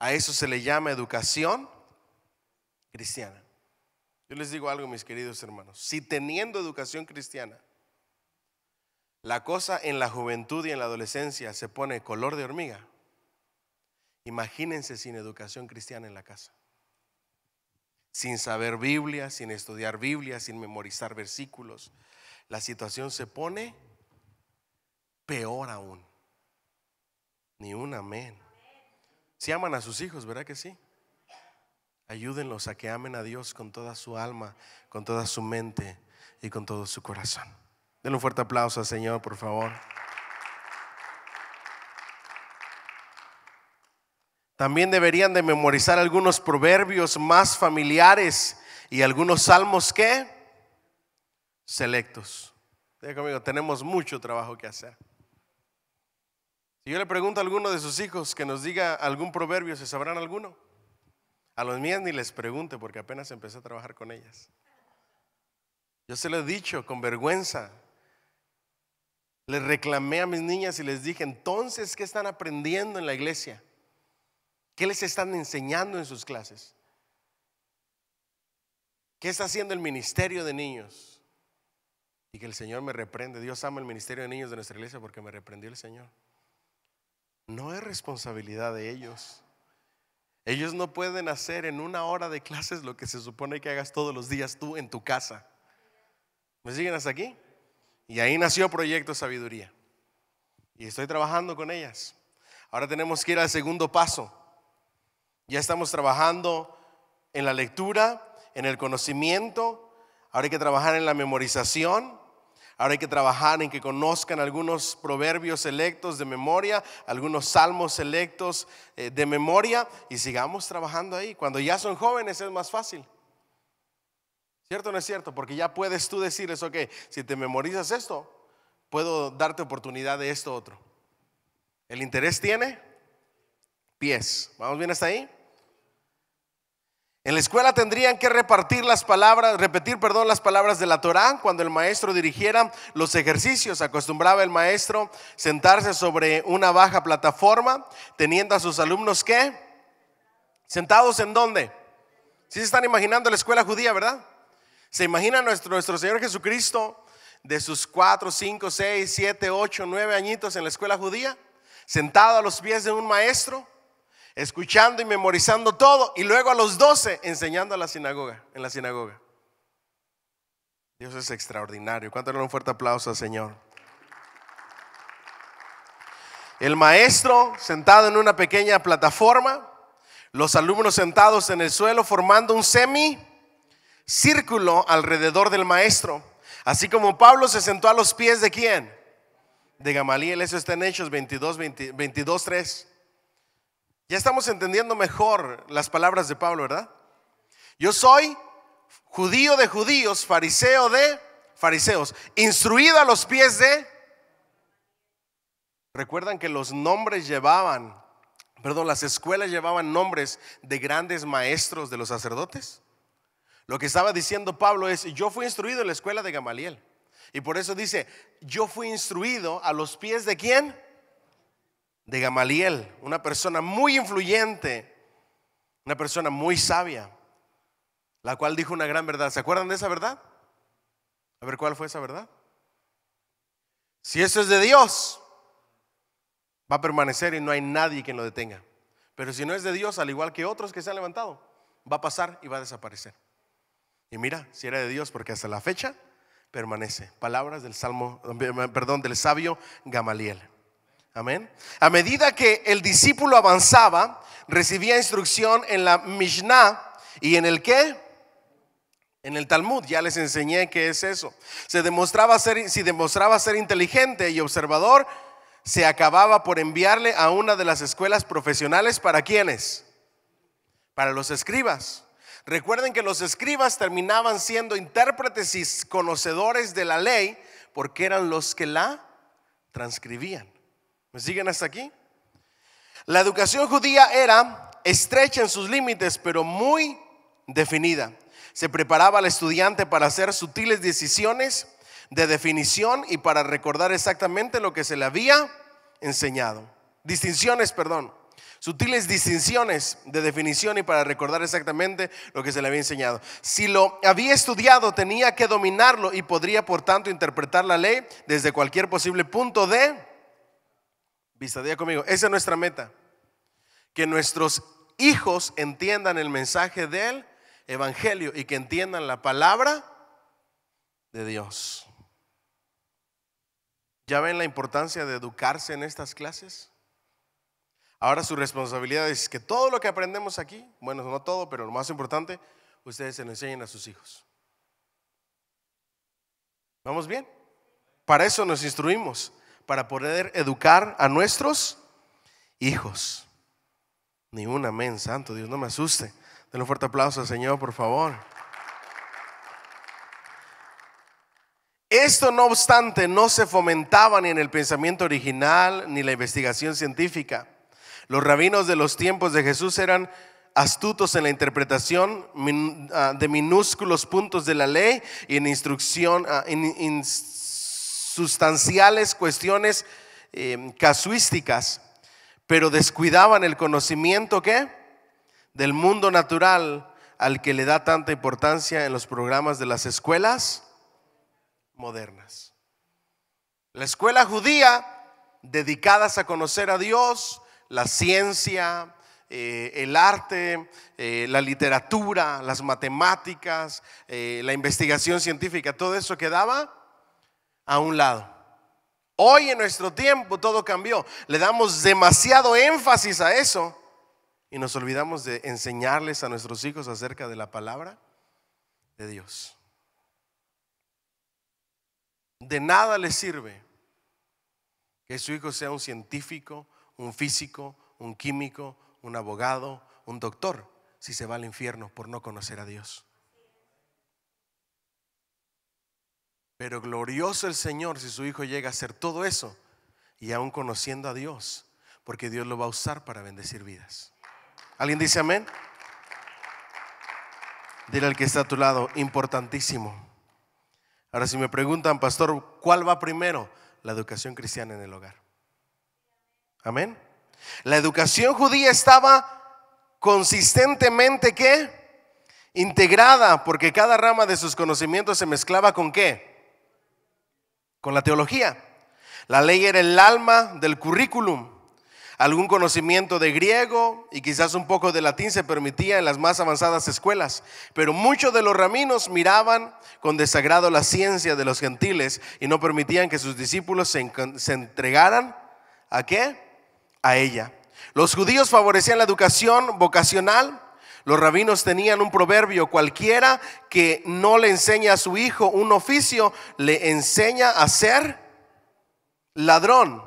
A eso se le llama educación cristiana. Yo les digo algo, mis queridos hermanos. Si teniendo educación cristiana, la cosa en la juventud y en la adolescencia se pone color de hormiga, imagínense sin educación cristiana en la casa. Sin saber Biblia, sin estudiar Biblia, sin memorizar versículos, la situación se pone peor aún. Ni un amén. Si aman a sus hijos, ¿verdad que sí? Ayúdenlos a que amen a Dios con toda su alma, con toda su mente y con todo su corazón. Denle un fuerte aplauso al Señor, por favor. También deberían de memorizar algunos proverbios más familiares y algunos salmos que selectos. conmigo, tenemos mucho trabajo que hacer. Si yo le pregunto a alguno de sus hijos que nos diga algún proverbio, ¿se sabrán alguno? A los mías ni les pregunte porque apenas empecé a trabajar con ellas. Yo se lo he dicho con vergüenza. Les reclamé a mis niñas y les dije, entonces, ¿qué están aprendiendo en la iglesia? ¿Qué les están enseñando en sus clases? ¿Qué está haciendo el ministerio de niños? Y que el Señor me reprende. Dios ama el ministerio de niños de nuestra iglesia porque me reprendió el Señor. No es responsabilidad de ellos. Ellos no pueden hacer en una hora de clases lo que se supone que hagas todos los días tú en tu casa. ¿Me siguen hasta aquí? Y ahí nació Proyecto Sabiduría. Y estoy trabajando con ellas. Ahora tenemos que ir al segundo paso. Ya estamos trabajando en la lectura, en el conocimiento. Ahora hay que trabajar en la memorización. Ahora hay que trabajar en que conozcan algunos proverbios selectos de memoria, algunos salmos selectos eh, de memoria y sigamos trabajando ahí. Cuando ya son jóvenes es más fácil. ¿Cierto o no es cierto? Porque ya puedes tú decirles, ok, si te memorizas esto, puedo darte oportunidad de esto otro. El interés tiene pies. ¿Vamos bien hasta ahí? En la escuela tendrían que repartir las palabras, repetir, perdón, las palabras de la Torá cuando el maestro dirigiera los ejercicios. Acostumbraba el maestro sentarse sobre una baja plataforma, teniendo a sus alumnos qué? Sentados en dónde? Si se están imaginando la escuela judía, ¿verdad? Se imagina nuestro, nuestro Señor Jesucristo de sus cuatro, cinco, seis, siete, ocho, nueve añitos en la escuela judía, sentado a los pies de un maestro escuchando y memorizando todo, y luego a los 12 enseñando a la sinagoga, en la sinagoga. Dios es extraordinario. ¿Cuánto le un fuerte aplauso al Señor? El maestro sentado en una pequeña plataforma, los alumnos sentados en el suelo formando un semicírculo alrededor del maestro. Así como Pablo se sentó a los pies de quién? De Gamaliel, eso está en Hechos 22, 22 ya estamos entendiendo mejor las palabras de Pablo, ¿verdad? Yo soy judío de judíos, fariseo de fariseos, instruido a los pies de... Recuerdan que los nombres llevaban, perdón, las escuelas llevaban nombres de grandes maestros de los sacerdotes. Lo que estaba diciendo Pablo es, yo fui instruido en la escuela de Gamaliel. Y por eso dice, yo fui instruido a los pies de quién? de Gamaliel, una persona muy influyente, una persona muy sabia, la cual dijo una gran verdad. ¿Se acuerdan de esa verdad? A ver cuál fue esa verdad. Si eso es de Dios, va a permanecer y no hay nadie que lo detenga. Pero si no es de Dios, al igual que otros que se han levantado, va a pasar y va a desaparecer. Y mira, si era de Dios, porque hasta la fecha permanece. Palabras del Salmo, perdón, del sabio Gamaliel. Amén. A medida que el discípulo avanzaba, recibía instrucción en la Mishnah y en el qué? En el Talmud, ya les enseñé qué es eso. Se demostraba ser, si demostraba ser inteligente y observador, se acababa por enviarle a una de las escuelas profesionales para quienes? Para los escribas. Recuerden que los escribas terminaban siendo intérpretes y conocedores de la ley porque eran los que la transcribían. ¿Me siguen hasta aquí? La educación judía era estrecha en sus límites, pero muy definida. Se preparaba al estudiante para hacer sutiles decisiones de definición y para recordar exactamente lo que se le había enseñado. Distinciones, perdón. Sutiles distinciones de definición y para recordar exactamente lo que se le había enseñado. Si lo había estudiado, tenía que dominarlo y podría, por tanto, interpretar la ley desde cualquier posible punto de vista. día conmigo, esa es nuestra meta. Que nuestros hijos entiendan el mensaje del Evangelio y que entiendan la palabra de Dios. ¿Ya ven la importancia de educarse en estas clases? Ahora su responsabilidad es que todo lo que aprendemos aquí, bueno, no todo, pero lo más importante, ustedes se lo enseñen a sus hijos. ¿Vamos bien? Para eso nos instruimos para poder educar a nuestros hijos. Ni un amén, santo Dios, no me asuste. Denle un fuerte aplauso al Señor, por favor. Esto no obstante no se fomentaba ni en el pensamiento original ni la investigación científica. Los rabinos de los tiempos de Jesús eran astutos en la interpretación ah, de minúsculos puntos de la ley y en instrucción, ah, sustanciales, cuestiones em, casuísticas, pero descuidaban el conocimiento que del mundo natural al que le da tanta importancia en los programas de las escuelas modernas. La escuela judía, dedicadas a conocer a Dios, la ciencia, eh, el arte, eh, la literatura, las matemáticas, eh, la investigación científica, todo eso quedaba a un lado. Hoy en nuestro tiempo todo cambió. Le damos demasiado énfasis a eso y nos olvidamos de enseñarles a nuestros hijos acerca de la palabra de Dios. De nada les sirve que su hijo sea un científico, un físico, un químico, un abogado, un doctor, si se va al infierno por no conocer a Dios. Pero glorioso el Señor si su hijo llega a hacer todo eso y aún conociendo a Dios, porque Dios lo va a usar para bendecir vidas. ¿Alguien dice amén? Dile al que está a tu lado, importantísimo. Ahora si me preguntan, pastor, ¿cuál va primero? La educación cristiana en el hogar. Amén. La educación judía estaba consistentemente qué? Integrada, porque cada rama de sus conocimientos se mezclaba con qué? con la teología. La ley era el alma del currículum. Algún conocimiento de griego y quizás un poco de latín se permitía en las más avanzadas escuelas, pero muchos de los raminos miraban con desagrado la ciencia de los gentiles y no permitían que sus discípulos se, entregaran a qué? A ella. Los judíos favorecían la educación vocacional los rabinos tenían un proverbio, cualquiera que no le enseña a su hijo un oficio, le enseña a ser ladrón.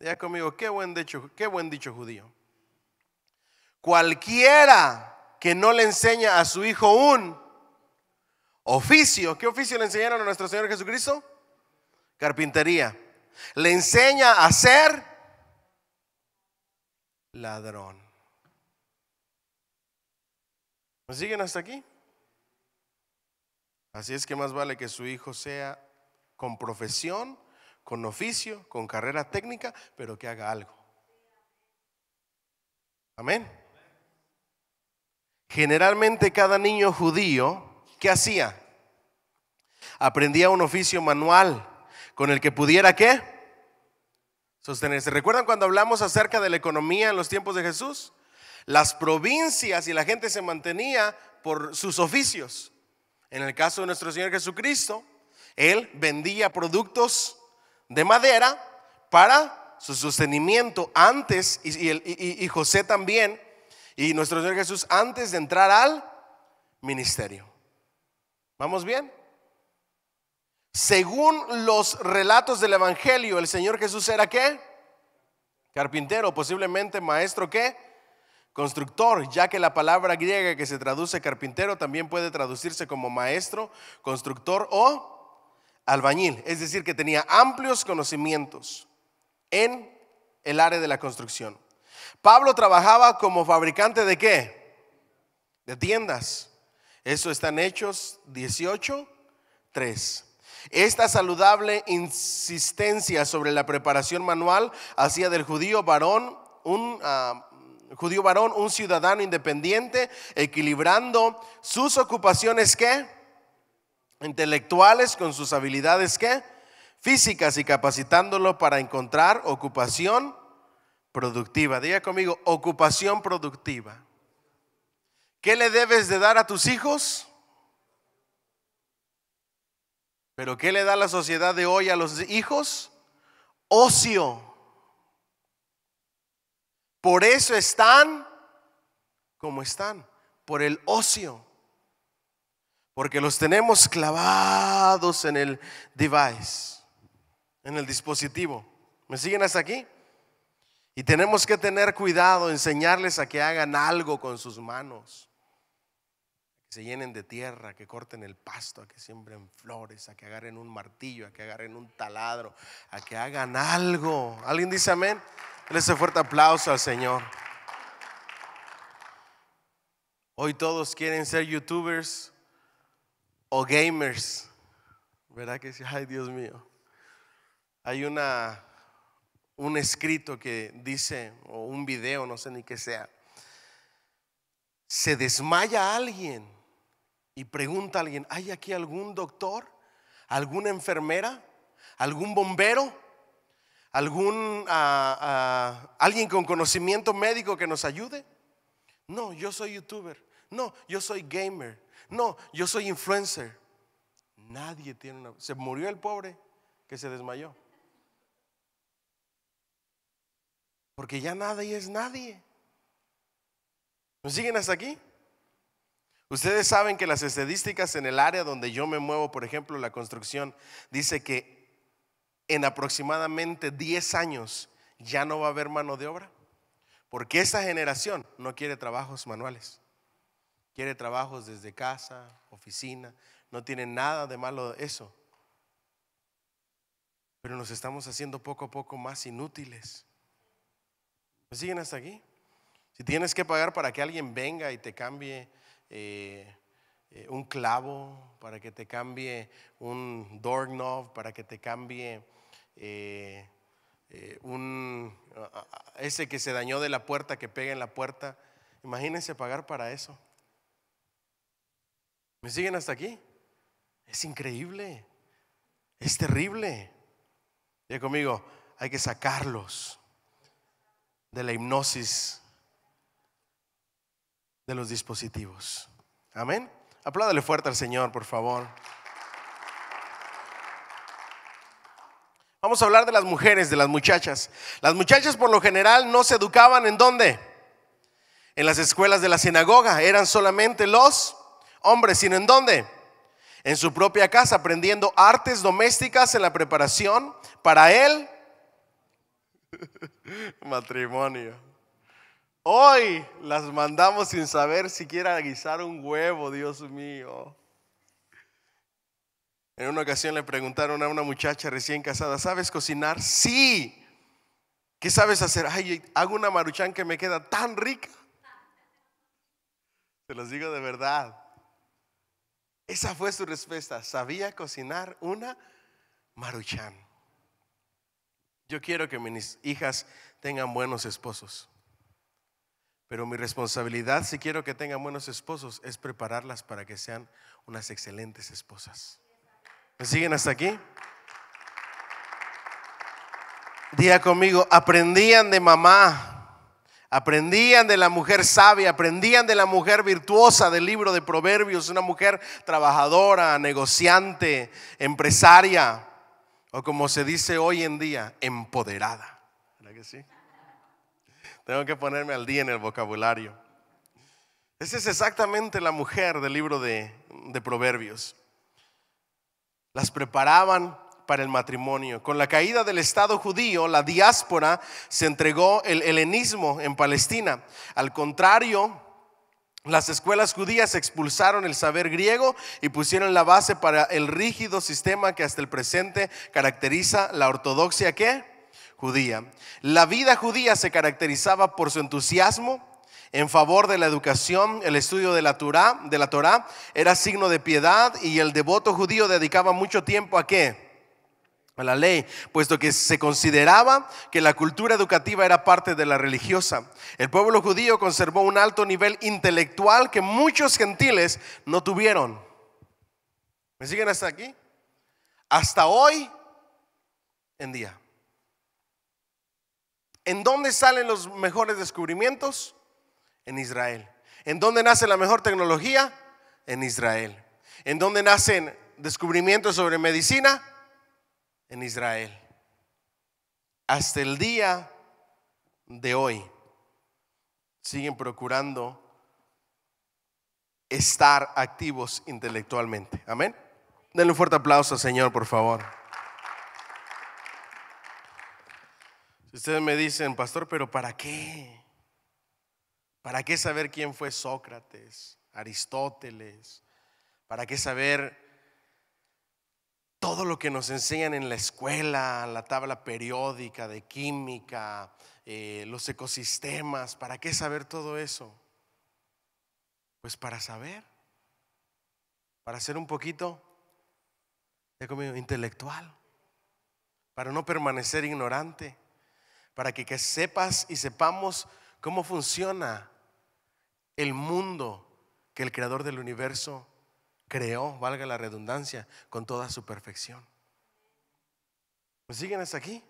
Ya conmigo, qué buen dicho, qué buen dicho judío. Cualquiera que no le enseña a su hijo un oficio, ¿qué oficio le enseñaron a nuestro Señor Jesucristo? Carpintería. Le enseña a ser ladrón. Pues siguen hasta aquí? Así es que más vale que su hijo sea con profesión, con oficio, con carrera técnica, pero que haga algo. Amén. Generalmente cada niño judío, ¿qué hacía? Aprendía un oficio manual con el que pudiera qué? Sostenerse. ¿Recuerdan cuando hablamos acerca de la economía en los tiempos de Jesús? Las provincias y la gente se mantenía por sus oficios. En el caso de nuestro Señor Jesucristo, Él vendía productos de madera para su sostenimiento antes, y, José también, y nuestro Señor Jesús antes de entrar al ministerio. ¿Vamos bien? Según los relatos del Evangelio, el Señor Jesús era qué? Carpintero, posiblemente maestro qué? constructor, ya que la palabra griega que se traduce carpintero también puede traducirse como maestro, constructor o albañil. Es decir, que tenía amplios conocimientos en el área de la construcción. Pablo trabajaba como fabricante de qué? De tiendas. Eso está en Hechos 183. Esta saludable insistencia sobre la preparación manual hacía del judío varón un ah, judío varón, un ciudadano independiente, equilibrando sus ocupaciones que intelectuales con sus habilidades que físicas y capacitándolo para encontrar ocupación productiva. Diga conmigo, ocupación productiva. ¿Qué le debes de dar a tus hijos? Pero ¿qué le da la sociedad de hoy a los hijos? Ocio. Por eso están como están, por el ocio. Porque los tenemos clavados en el device, en el dispositivo. ¿Me siguen hasta aquí? Y tenemos que tener cuidado, enseñarles a que hagan algo con sus manos. Que se llenen de tierra, que corten el pasto, a que siembren flores, a que agarren un martillo, a que agarren un taladro, a que hagan algo. ¿Alguien dice amén? Ese fuerte aplauso al Señor. Hoy todos quieren ser youtubers o gamers. ¿Verdad que sí? Ay, Dios mío. Hay una, un escrito que dice, o un video, no sé ni qué sea. Se desmaya alguien y pregunta a alguien, ¿hay aquí algún doctor? ¿Alguna enfermera? ¿Algún bombero? ¿Algún, alguien con conocimiento médico que nos ayude? No, yo soy youtuber. No, yo soy gamer. No, yo soy influencer. Nadie tiene una... Se murió el pobre que se desmayó. Porque ya nadie es nadie. ¿Nos siguen hasta aquí? Ustedes saben que las estadísticas en el área donde yo me muevo, por ejemplo, la construcción, dice que en aproximadamente 10 años ya no va a haber mano de obra? Porque esa generación no quiere trabajos manuales. Quiere trabajos desde casa, oficina. No tiene nada de malo eso. Pero nos estamos haciendo poco a poco más inútiles. ¿Me pues siguen hasta aquí? Si tienes que pagar para que alguien venga y te cambie eh, eh, un clavo, para que te cambie un doorknob, para que te cambie eh, eh, un, ese que se dañó de la puerta, que pega en la puerta. Imagínense pagar para eso. ¿Me siguen hasta aquí? Es increíble, es terrible. Ya conmigo, hay que sacarlos de la hipnosis de los dispositivos. Amén. Apládale fuerte al Señor, por favor. Vamos a hablar de las mujeres, de las muchachas. Las muchachas por lo general no se educaban en dónde? En las escuelas de la sinagoga. Eran solamente los hombres, sino en dónde? En su propia casa, aprendiendo artes domésticas en la preparación para el matrimonio. Hoy las mandamos sin saber siquiera guisar un huevo, Dios mío. En una ocasión le preguntaron a una muchacha recién casada, ¿sabes cocinar? Sí. ¿Qué sabes hacer? Ay, hago una maruchan que me queda tan rica. Se los digo de verdad. Esa fue su respuesta. Sabía cocinar una maruchán Yo quiero que mis hijas tengan buenos esposos. Pero mi responsabilidad, si quiero que tengan buenos esposos, es prepararlas para que sean unas excelentes esposas. ¿Me siguen hasta aquí? Día conmigo, aprendían de mamá, aprendían de la mujer sabia, aprendían de la mujer virtuosa del libro de Proverbios, una mujer trabajadora, negociante, empresaria, o como se dice hoy en día, empoderada. ¿Verdad que sí? Tengo que ponerme al día en el vocabulario. Esa es exactamente la mujer del libro de, de Proverbios. Las preparaban para el matrimonio. Con la caída del Estado judío, la diáspora se entregó el helenismo en Palestina. Al contrario, las escuelas judías expulsaron el saber griego y pusieron la base para el rígido sistema que hasta el presente caracteriza la ortodoxia que judía. La vida judía se caracterizaba por su entusiasmo en favor de la educación, el estudio de la Torá, de la Torá era signo de piedad y el devoto judío dedicaba mucho tiempo a qué? a la ley, puesto que se consideraba que la cultura educativa era parte de la religiosa. El pueblo judío conservó un alto nivel intelectual que muchos gentiles no tuvieron. ¿Me siguen hasta aquí? Hasta hoy en día. ¿En dónde salen los mejores descubrimientos? En Israel. ¿En dónde nace la mejor tecnología? En Israel. ¿En dónde nacen descubrimientos sobre medicina? En Israel. Hasta el día de hoy siguen procurando estar activos intelectualmente. Amén. Denle un fuerte aplauso, Señor, por favor. Ustedes me dicen, pastor, pero ¿para qué? ¿Para qué saber quién fue Sócrates, Aristóteles? ¿Para qué saber todo lo que nos enseñan en la escuela, la tabla periódica de química, eh, los ecosistemas, ¿para qué saber todo eso? Pues para saber, para ser un poquito de intelectual, para no permanecer ignorante para que, sepas y sepamos cómo funciona el mundo que el creador del universo creó, valga la redundancia, con toda su perfección. ¿Me pues siguen hasta aquí?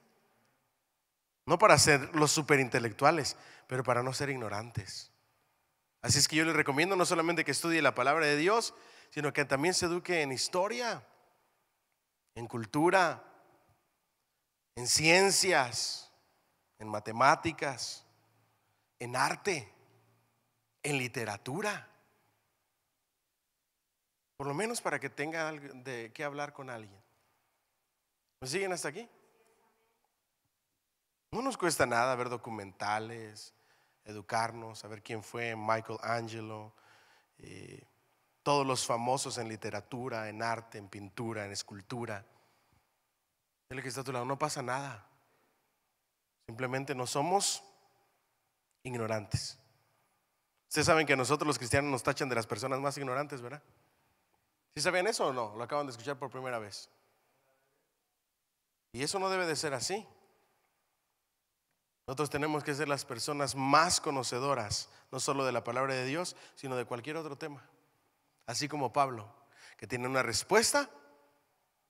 No para ser los superintelectuales, pero para no ser ignorantes. Así es que yo les recomiendo no solamente que estudie la palabra de Dios, sino que también se eduque en historia, en cultura, en ciencias, en matemáticas, en arte, en literatura. Por lo menos para que tenga de qué hablar con alguien. ¿Me siguen hasta aquí? No nos cuesta nada ver documentales, educarnos, saber quién fue Michael Angelo, eh, todos los famosos en literatura, en arte, en pintura, en escultura. Dile que está a tu lado, no pasa nada. Simplemente no somos ignorantes. Ustedes saben que nosotros los cristianos nos tachan de las personas más ignorantes, ¿verdad? ¿Sí sabían eso o no? Lo acaban de escuchar por primera vez. Y eso no debe de ser así. Nosotros tenemos que ser las personas más conocedoras, no solo de la palabra de Dios, sino de cualquier otro tema. Así como Pablo, que tiene una respuesta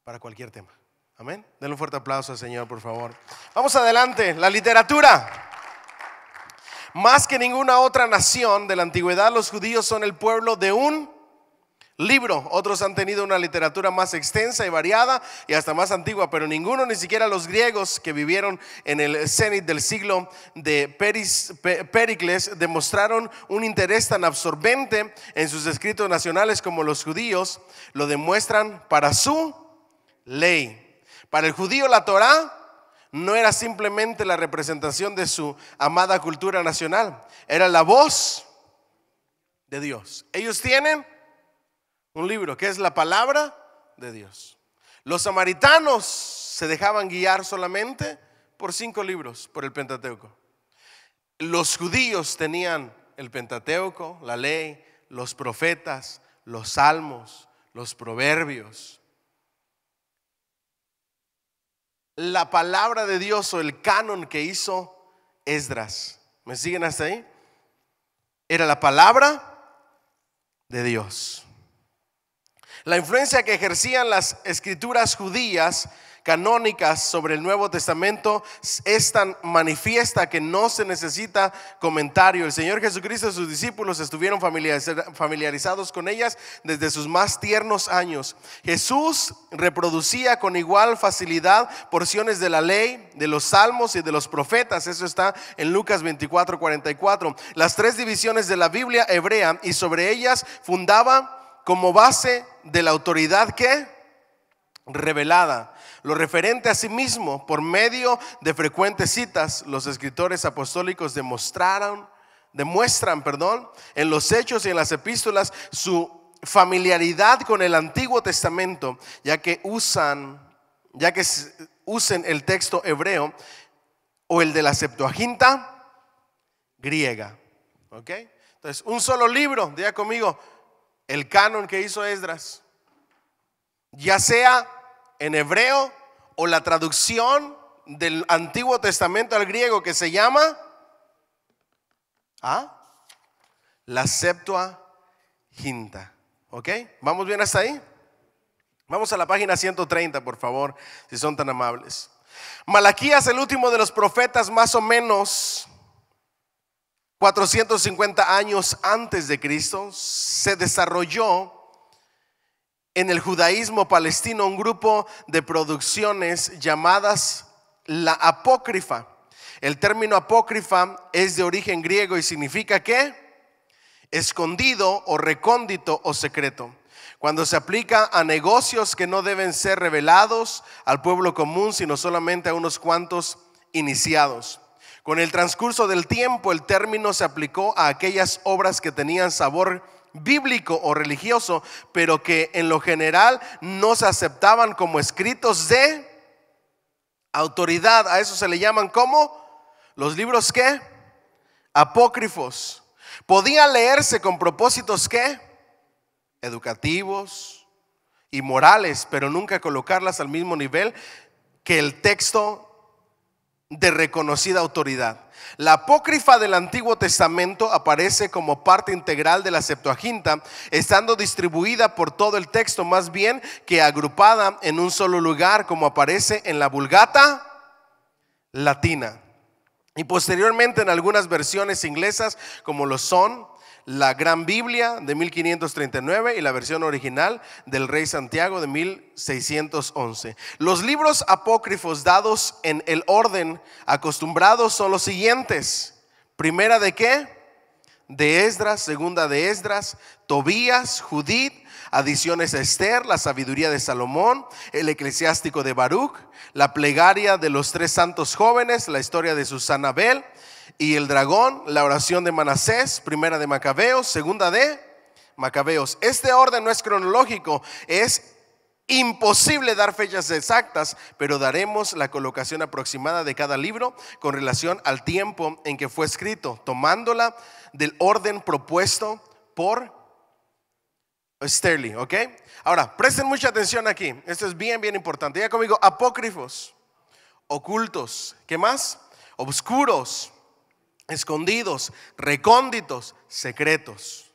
para cualquier tema. Amén. Denle un fuerte aplauso al Señor, por favor. Vamos adelante, la literatura. Más que ninguna otra nación de la antigüedad, los judíos son el pueblo de un libro. Otros han tenido una literatura más extensa y variada y hasta más antigua, pero ninguno, ni siquiera los griegos que vivieron en el cenit del siglo de Pericles, demostraron un interés tan absorbente en sus escritos nacionales como los judíos lo demuestran para su ley. Para el judío la Torá no era simplemente la representación de su amada cultura nacional, era la voz de Dios. Ellos tienen un libro que es la palabra de Dios. Los samaritanos se dejaban guiar solamente por cinco libros, por el Pentateuco. Los judíos tenían el Pentateuco, la ley, los profetas, los salmos, los proverbios, la palabra de Dios o el canon que hizo Esdras. ¿Me siguen hasta ahí? Era la palabra de Dios. La influencia que ejercían las escrituras judías canónicas sobre el Nuevo Testamento es tan manifiesta que no se necesita comentario. El Señor Jesucristo y sus discípulos estuvieron familiarizados con ellas desde sus más tiernos años. Jesús reproducía con igual facilidad porciones de la ley, de los salmos y de los profetas. Eso está en Lucas 24, 44. Las tres divisiones de la Biblia hebrea y sobre ellas fundaba como base de la autoridad que revelada. Lo referente a sí mismo, por medio de frecuentes citas, los escritores apostólicos demostraron, demuestran, perdón, en los hechos y en las epístolas su familiaridad con el Antiguo Testamento, ya que usan, ya que usen el texto hebreo o el de la Septuaginta griega. ¿Ok? Entonces, un solo libro, diga conmigo, el canon que hizo Esdras, ya sea en hebreo o la traducción del Antiguo Testamento al griego que se llama La ¿ah? la Septuaginta. ¿Ok? ¿Vamos bien hasta ahí? Vamos a la página 130, por favor, si son tan amables. Malaquías, el último de los profetas, más o menos 450 años antes de Cristo, se desarrolló en el judaísmo palestino un grupo de producciones llamadas la apócrifa. El término apócrifa es de origen griego y significa que escondido o recóndito o secreto. Cuando se aplica a negocios que no deben ser revelados al pueblo común, sino solamente a unos cuantos iniciados. Con el transcurso del tiempo, el término se aplicó a aquellas obras que tenían sabor bíblico o religioso, pero que en lo general no se aceptaban como escritos de autoridad. A eso se le llaman como los libros que apócrifos. Podían leerse con propósitos que educativos y morales, pero nunca colocarlas al mismo nivel que el texto de reconocida autoridad. La apócrifa del Antiguo Testamento aparece como parte integral de la Septuaginta, estando distribuida por todo el texto más bien que agrupada en un solo lugar como aparece en la Vulgata latina. Y posteriormente en algunas versiones inglesas como lo son la Gran Biblia de 1539 y la versión original del Rey Santiago de 1611. Los libros apócrifos dados en el orden acostumbrados son los siguientes. Primera de qué? De Esdras, segunda de Esdras, Tobías, Judith, adiciones a Esther, la sabiduría de Salomón, el eclesiástico de Baruch, la plegaria de los tres santos jóvenes, la historia de Susana Bel, y el dragón, la oración de Manasés, primera de Macabeos, segunda de Macabeos. Este orden no es cronológico, es imposible dar fechas exactas, pero daremos la colocación aproximada de cada libro con relación al tiempo en que fue escrito, tomándola del orden propuesto por Sterling, ¿ok? Ahora, presten mucha atención aquí, esto es bien, bien importante. Ya conmigo, apócrifos, ocultos, ¿qué más? Obscuros, escondidos, recónditos, secretos,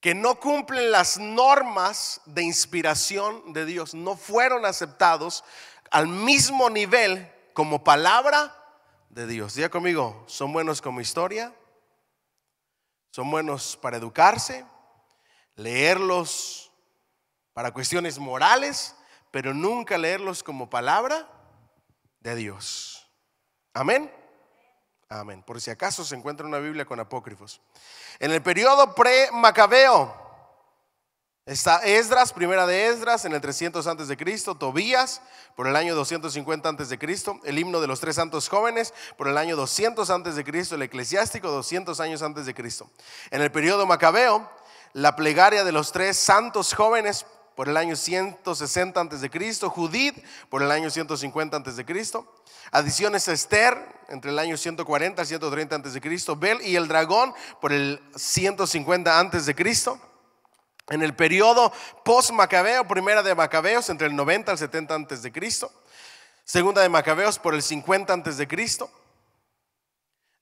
que no cumplen las normas de inspiración de Dios, no fueron aceptados al mismo nivel como palabra de Dios. Diga conmigo, son buenos como historia, son buenos para educarse, leerlos para cuestiones morales, pero nunca leerlos como palabra de Dios. Amén. Amén. Por si acaso se encuentra una Biblia con apócrifos. En el periodo pre-macabeo está Esdras, primera de Esdras, en el 300 antes de Cristo, Tobías, por el año 250 antes de Cristo, el himno de los tres santos jóvenes, por el año 200 antes de Cristo, el eclesiástico 200 años antes de Cristo. En el periodo macabeo, la plegaria de los tres santos jóvenes por el año 160 Cristo, Judith por el año 150 Cristo, adiciones a Esther entre el año 140 y 130 Cristo, Bel y el dragón por el 150 a.C., en el periodo post-Macabeo, primera de Macabeos entre el 90 al 70 a.C., segunda de Macabeos por el 50 Cristo,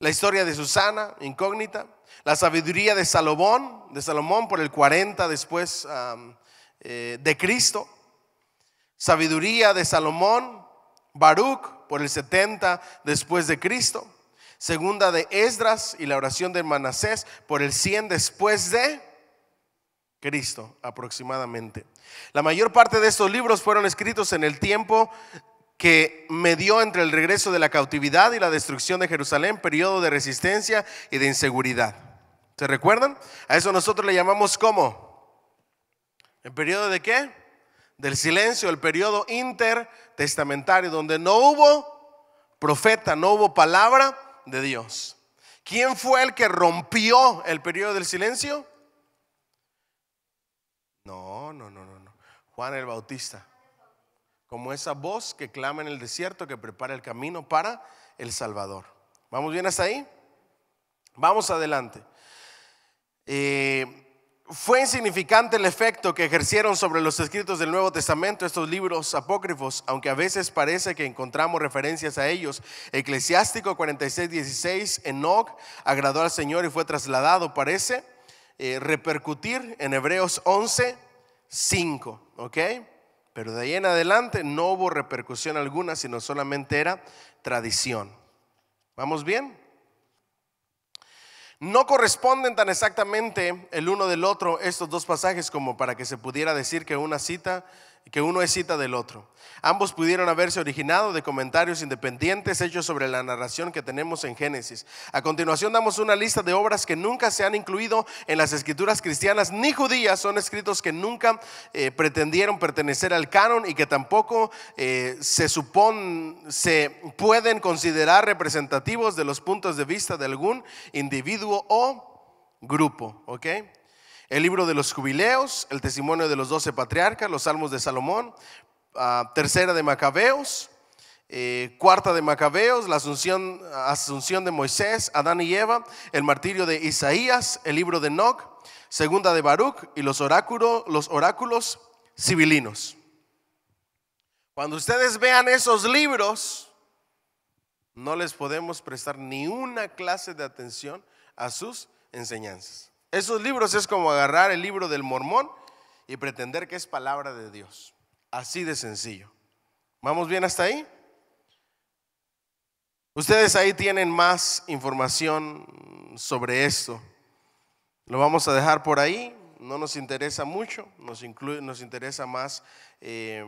la historia de Susana, incógnita, la sabiduría de Salomón, de Salomón por el 40 después eh, de Cristo, sabiduría de Salomón, Baruch por el 70 después de Cristo, segunda de Esdras y la oración de Manasés por el 100 después de Cristo aproximadamente. La mayor parte de estos libros fueron escritos en el tiempo que medió entre el regreso de la cautividad y la destrucción de Jerusalén, periodo de resistencia y de inseguridad. ¿Se recuerdan? A eso nosotros le llamamos como ¿El periodo de qué? Del silencio, el periodo intertestamentario, donde no hubo profeta, no hubo palabra de Dios. ¿Quién fue el que rompió el periodo del silencio? No, no, no, no, no. Juan el Bautista. Como esa voz que clama en el desierto que prepara el camino para el Salvador. ¿Vamos bien hasta ahí? Vamos adelante. Eh, fue insignificante el efecto que ejercieron sobre los escritos del Nuevo Testamento estos libros apócrifos, aunque a veces parece que encontramos referencias a ellos. Eclesiástico 46, 16, Enoch agradó al Señor y fue trasladado, parece eh, repercutir en Hebreos 11, 5, ¿ok? Pero de ahí en adelante no hubo repercusión alguna, sino solamente era tradición. ¿Vamos bien? No corresponden tan exactamente el uno del otro estos dos pasajes como para que se pudiera decir que una cita que uno es cita del otro. Ambos pudieron haberse originado de comentarios independientes hechos sobre la narración que tenemos en Génesis. A continuación damos una lista de obras que nunca se han incluido en las escrituras cristianas ni judías. Son escritos que nunca eh, pretendieron pertenecer al canon y que tampoco eh, se se pueden considerar representativos de los puntos de vista de algún individuo o grupo. ¿ok?, el libro de los jubileos, el testimonio de los doce patriarcas, los salmos de Salomón, ah, tercera de Macabeos, eh, cuarta de Macabeos, la asunción, asunción de Moisés, Adán y Eva, el martirio de Isaías, el libro de Noc, segunda de Baruch y los, los oráculos civilinos. Cuando ustedes vean esos libros, no les podemos prestar ni una clase de atención a sus enseñanzas. Esos libros es como agarrar el libro del mormón y pretender que es palabra de Dios. Así de sencillo. ¿Vamos bien hasta ahí? Ustedes ahí tienen más información sobre esto. Lo vamos a dejar por ahí. No nos interesa mucho. Nos, nos interesa más eh,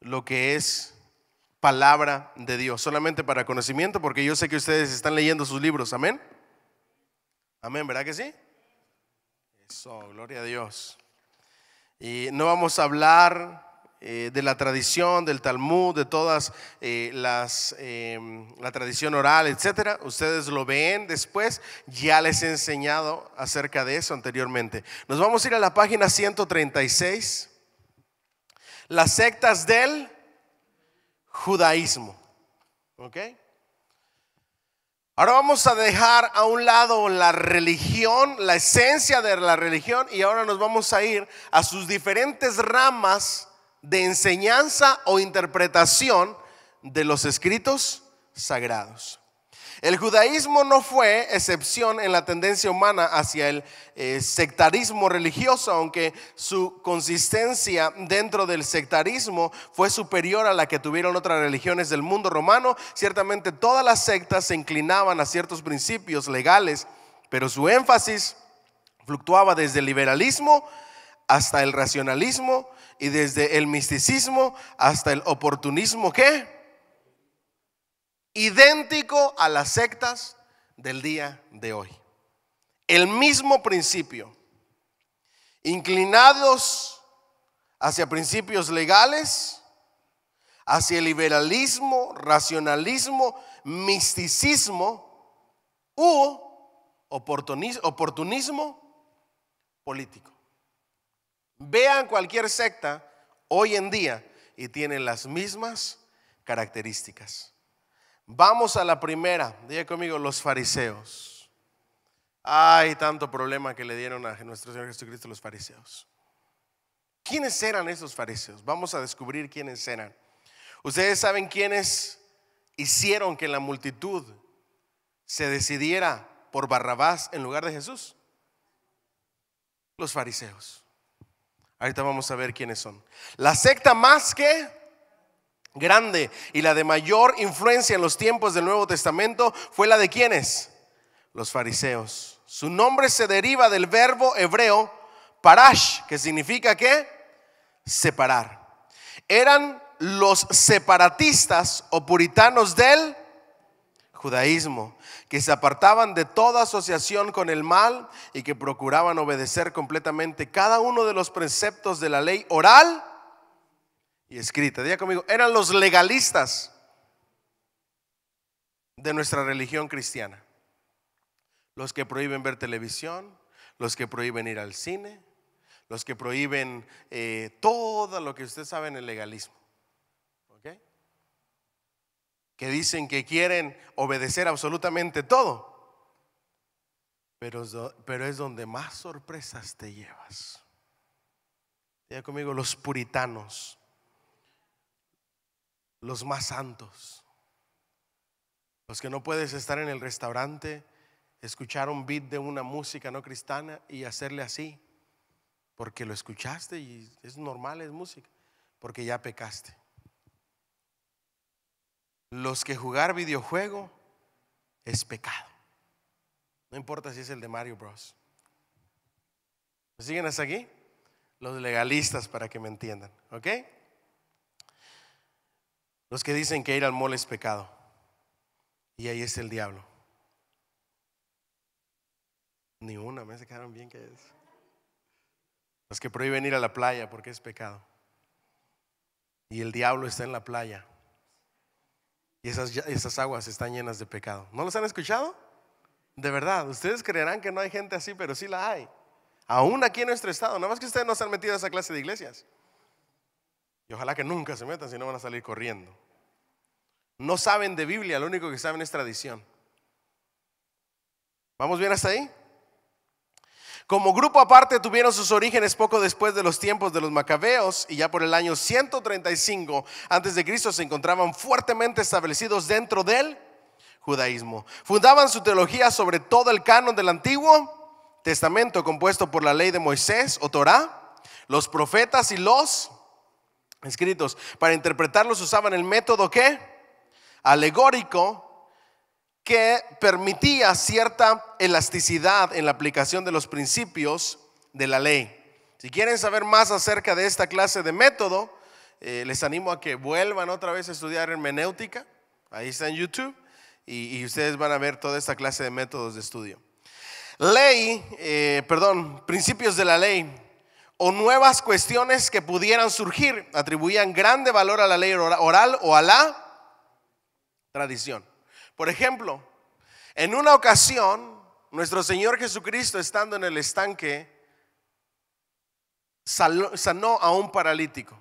lo que es palabra de Dios. Solamente para conocimiento, porque yo sé que ustedes están leyendo sus libros. Amén. Amén, ¿verdad que sí? gloria a Dios. Y no vamos a hablar eh, de la tradición, del Talmud, de todas eh, las, em, la tradición oral, etcétera. Ustedes lo ven después, ya les he enseñado acerca de eso anteriormente. Nos vamos a ir a la página 136, las sectas del judaísmo. ¿Ok? Ahora vamos a dejar a un lado la religión, la esencia de la religión, y ahora nos vamos a ir a sus diferentes ramas de enseñanza o interpretación de los escritos sagrados. El judaísmo no fue excepción en la tendencia humana hacia el eh, sectarismo religioso, aunque su consistencia dentro del sectarismo fue superior a la que tuvieron otras religiones del mundo romano. Ciertamente todas las sectas se inclinaban a ciertos principios legales, pero su énfasis fluctuaba desde el liberalismo hasta el racionalismo y desde el misticismo hasta el oportunismo que idéntico a las sectas del día de hoy. El mismo principio, inclinados hacia principios legales, hacia el liberalismo, racionalismo, misticismo u oportunismo político. Vean cualquier secta hoy en día y tienen las mismas características. Vamos a la primera, diga conmigo, los fariseos. Hay tanto problema que le dieron a nuestro Señor Jesucristo los fariseos. ¿Quiénes eran esos fariseos? Vamos a descubrir quiénes eran. Ustedes saben quiénes hicieron que la multitud se decidiera por Barrabás en lugar de Jesús? Los fariseos. Ahorita vamos a ver quiénes son. La secta más que grande y la de mayor influencia en los tiempos del Nuevo Testamento fue la de quienes? Los fariseos. Su nombre se deriva del verbo hebreo parash, que significa que separar. Eran los separatistas o puritanos del judaísmo, que se apartaban de toda asociación con el mal y que procuraban obedecer completamente cada uno de los preceptos de la ley oral y escrita. Diga conmigo, eran los legalistas de nuestra religión cristiana. Los que prohíben ver televisión, los que prohíben ir al cine, los que prohíben eh, todo lo que usted sabe en el legalismo. Que dicen que quieren obedecer absolutamente todo. Pero, pero es donde más sorpresas te llevas. Diga conmigo, los puritanos los más santos, los que no puedes estar en el restaurante, escuchar un beat de una música no cristiana y hacerle así, porque lo escuchaste y es normal, es música, porque ya pecaste. Los que jugar videojuego es pecado. No importa si es el de Mario Bros. ¿Me siguen hasta aquí? Los legalistas para que me entiendan, ¿ok? Los que dicen que ir al mole es pecado. Y ahí es el diablo. Ni una, me sacaron bien que es. Los que prohíben ir a la playa porque es pecado. Y el diablo está en la playa. Y esas, esas aguas están llenas de pecado. ¿No los han escuchado? De verdad, ustedes creerán que no hay gente así, pero sí la hay. Aún aquí en nuestro estado. Nada más que ustedes no se han metido a esa clase de iglesias. Y ojalá que nunca se metan, si no van a salir corriendo. No saben de Biblia, lo único que saben es tradición. ¿Vamos bien hasta ahí? Como grupo aparte tuvieron sus orígenes poco después de los tiempos de los macabeos y ya por el año 135 antes de Cristo se encontraban fuertemente establecidos dentro del judaísmo. Fundaban su teología sobre todo el canon del Antiguo Testamento compuesto por la ley de Moisés o Torá, los profetas y los escritos. Para interpretarlos usaban el método que alegórico que permitía cierta elasticidad en la aplicación de los principios de la ley. Si quieren saber más acerca de esta clase de método, eh, les animo a que vuelvan otra vez a estudiar hermenéutica. Ahí está en YouTube. Y, ustedes van a ver toda esta clase de métodos de estudio. Ley, eh, perdón, principios de la ley o nuevas cuestiones que pudieran surgir atribuían grande valor a la ley oral o a la tradición. Por ejemplo, en una ocasión, nuestro Señor Jesucristo, estando en el estanque, sanó a un paralítico.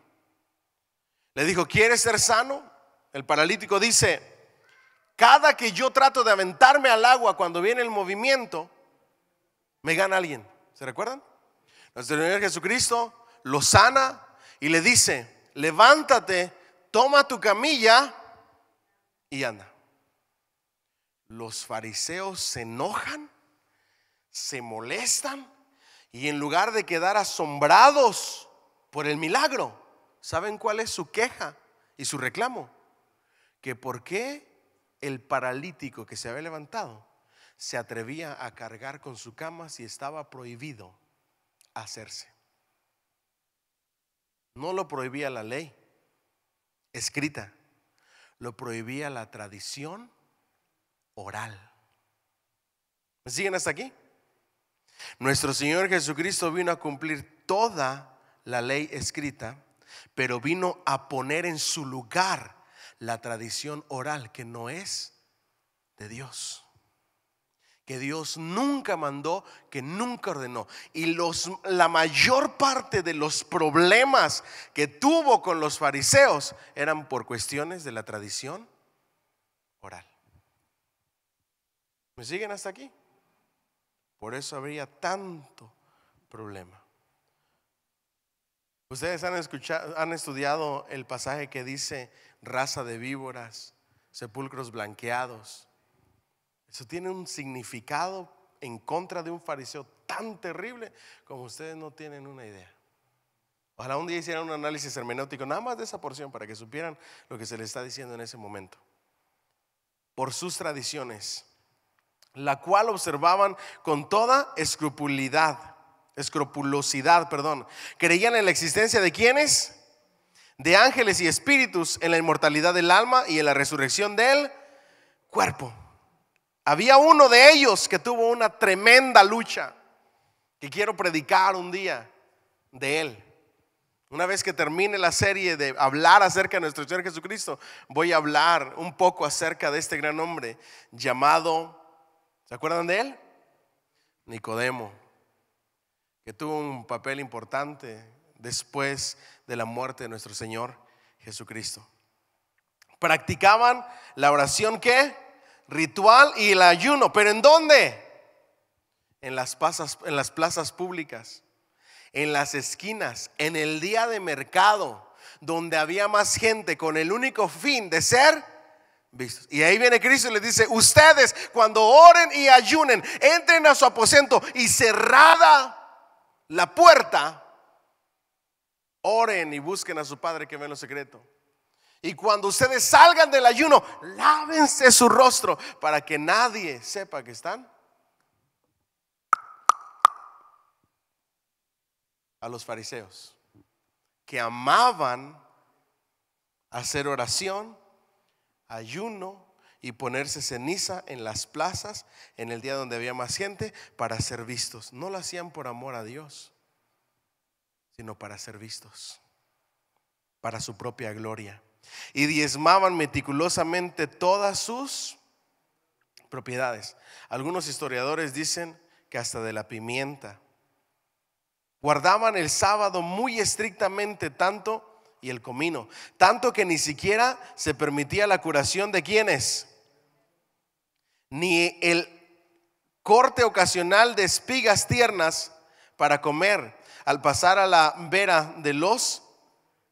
Le dijo, ¿quieres ser sano? El paralítico dice, cada que yo trato de aventarme al agua cuando viene el movimiento, me gana alguien. ¿Se recuerdan? Nuestro Señor Jesucristo lo sana y le dice, levántate, toma tu camilla y anda. Los fariseos se enojan, se molestan y en lugar de quedar asombrados por el milagro, ¿saben cuál es su queja y su reclamo? Que por qué el paralítico que se había levantado se atrevía a cargar con su cama si estaba prohibido hacerse. No lo prohibía la ley escrita, lo prohibía la tradición oral. ¿Me siguen hasta aquí? Nuestro Señor Jesucristo vino a cumplir toda la ley escrita, pero vino a poner en su lugar la tradición oral que no es de Dios que Dios nunca mandó, que nunca ordenó. Y los, la mayor parte de los problemas que tuvo con los fariseos eran por cuestiones de la tradición oral. ¿Me siguen hasta aquí? Por eso habría tanto problema. Ustedes han, escuchado, han estudiado el pasaje que dice raza de víboras, sepulcros blanqueados eso tiene un significado en contra de un fariseo tan terrible como ustedes no tienen una idea. Ojalá un día hicieran un análisis hermenéutico, nada más de esa porción, para que supieran lo que se les está diciendo en ese momento. Por sus tradiciones, la cual observaban con toda escrupulidad, escrupulosidad, perdón. Creían en la existencia de quienes? De ángeles y espíritus, en la inmortalidad del alma y en la resurrección del cuerpo. Había uno de ellos que tuvo una tremenda lucha, que quiero predicar un día de él. Una vez que termine la serie de hablar acerca de nuestro Señor Jesucristo, voy a hablar un poco acerca de este gran hombre llamado, ¿se acuerdan de él? Nicodemo, que tuvo un papel importante después de la muerte de nuestro Señor Jesucristo. Practicaban la oración que ritual y el ayuno. ¿Pero en dónde? En las, plazas, públicas, en las esquinas, en el día de mercado, donde había más gente con el único fin de ser vistos. Y ahí viene Cristo y les dice, ustedes cuando oren y ayunen, entren a su aposento y cerrada la puerta, oren y busquen a su Padre que ve lo secreto. Y cuando ustedes salgan del ayuno, lávense su rostro para que nadie sepa que están a los fariseos, que amaban hacer oración, ayuno y ponerse ceniza en las plazas en el día donde había más gente para ser vistos. No lo hacían por amor a Dios, sino para ser vistos, para su propia gloria y diezmaban meticulosamente todas sus propiedades. Algunos historiadores dicen que hasta de la pimienta. Guardaban el sábado muy estrictamente tanto y el comino, tanto que ni siquiera se permitía la curación de quienes, ni el corte ocasional de espigas tiernas para comer al pasar a la vera de los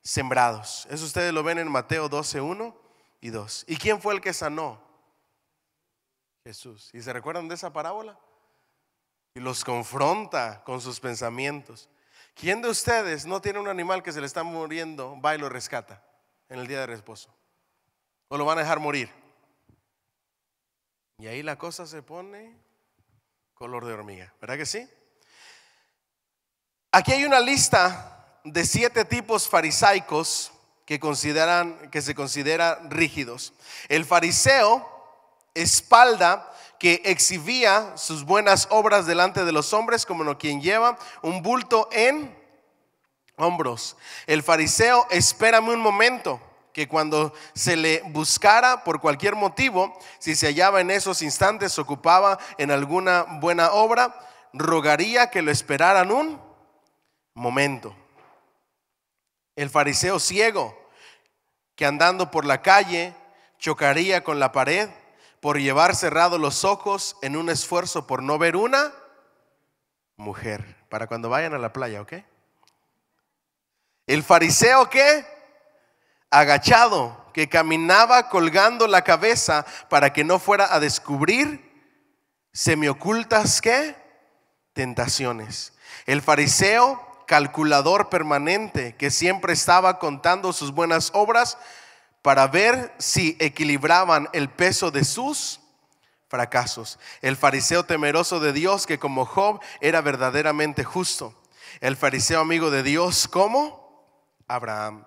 sembrados. Eso ustedes lo ven en Mateo 12, 1 y 2. ¿Y quién fue el que sanó? Jesús. ¿Y se recuerdan de esa parábola? Y los confronta con sus pensamientos. ¿Quién de ustedes no tiene un animal que se le está muriendo, va y lo rescata en el día de reposo? ¿O lo van a dejar morir? Y ahí la cosa se pone color de hormiga, ¿verdad que sí? Aquí hay una lista de siete tipos farisaicos que, consideran, que se consideran rígidos. El fariseo, espalda, que exhibía sus buenas obras delante de los hombres, como quien lleva un bulto en hombros. El fariseo, espérame un momento, que cuando se le buscara por cualquier motivo, si se hallaba en esos instantes, ocupaba en alguna buena obra, rogaría que lo esperaran un momento. El fariseo ciego, que andando por la calle chocaría con la pared por llevar cerrados los ojos en un esfuerzo por no ver una mujer, para cuando vayan a la playa, ¿ok? El fariseo que, agachado, que caminaba colgando la cabeza para que no fuera a descubrir semiocultas que, tentaciones. El fariseo calculador permanente que siempre estaba contando sus buenas obras para ver si equilibraban el peso de sus fracasos. El fariseo temeroso de Dios que como Job era verdaderamente justo. El fariseo amigo de Dios como Abraham.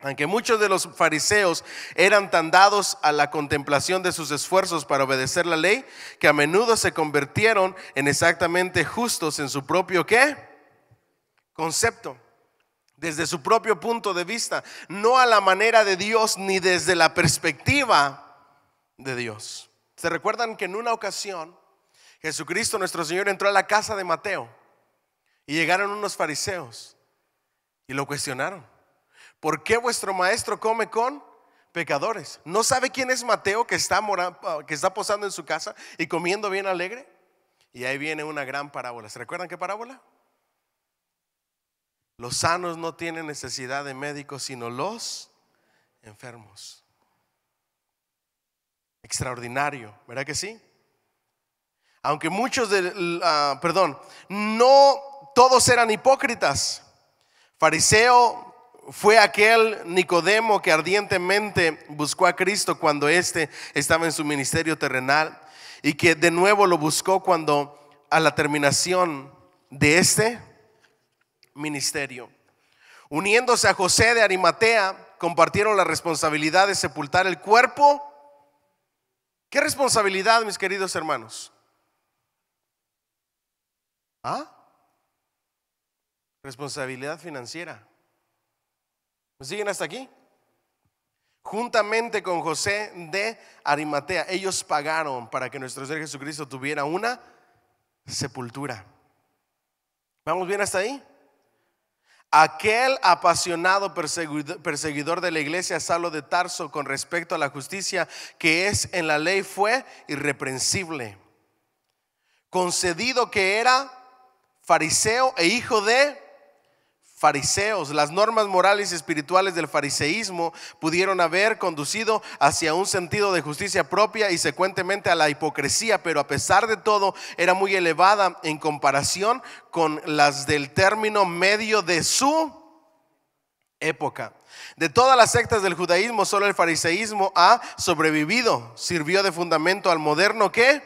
Aunque muchos de los fariseos eran tan dados a la contemplación de sus esfuerzos para obedecer la ley, que a menudo se convirtieron en exactamente justos en su propio qué? concepto desde su propio punto de vista, no a la manera de Dios ni desde la perspectiva de Dios. ¿Se recuerdan que en una ocasión Jesucristo nuestro Señor entró a la casa de Mateo y llegaron unos fariseos y lo cuestionaron? ¿Por qué vuestro maestro come con pecadores? ¿No sabe quién es Mateo que está, que está posando en su casa y comiendo bien alegre? Y ahí viene una gran parábola. ¿Se recuerdan qué parábola? Los sanos no tienen necesidad de médicos, sino los enfermos. Extraordinario, ¿verdad que sí? Aunque muchos de, ah, perdón, no todos eran hipócritas. Fariseo fue aquel Nicodemo que ardientemente buscó a Cristo cuando éste estaba en su ministerio terrenal y que de nuevo lo buscó cuando a la terminación de este ministerio. Uniéndose a José de Arimatea, compartieron la responsabilidad de sepultar el cuerpo. ¿Qué responsabilidad, mis queridos hermanos? ¿Ah? Responsabilidad financiera. ¿Me siguen hasta aquí? Juntamente con José de Arimatea, ellos pagaron para que nuestro Señor Jesucristo tuviera una sepultura. ¿Vamos bien hasta ahí? Aquel apasionado perseguidor de la iglesia, salo de Tarso, con respecto a la justicia que es en la ley, fue irreprensible. Concedido que era fariseo e hijo de fariseos. Las normas morales y espirituales del fariseísmo pudieron haber conducido hacia un sentido de justicia propia y secuentemente a la hipocresía, pero a pesar de todo era muy elevada en comparación con las del término medio de su época. De todas las sectas del judaísmo, solo el fariseísmo ha sobrevivido, sirvió de fundamento al moderno que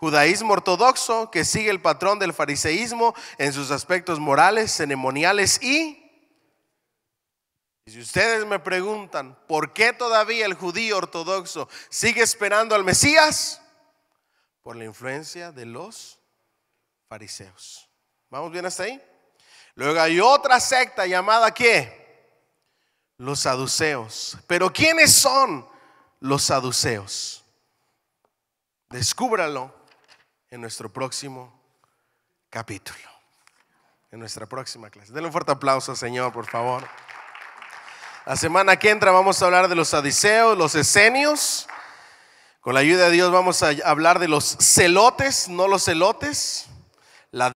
judaísmo ortodoxo que sigue el patrón del fariseísmo en sus aspectos morales, ceremoniales y... si ustedes me preguntan, ¿por qué todavía el judío ortodoxo sigue esperando al Mesías? Por la influencia de los fariseos. ¿Vamos bien hasta ahí? Luego hay otra secta llamada ¿qué? Los saduceos. Pero ¿quiénes son los saduceos? Descúbralo en nuestro próximo capítulo, en nuestra próxima clase. Denle un fuerte aplauso, Señor, por favor. La semana que entra vamos a hablar de los adiseos, los esenios. Con la ayuda de Dios vamos a hablar de los celotes, no los celotes. La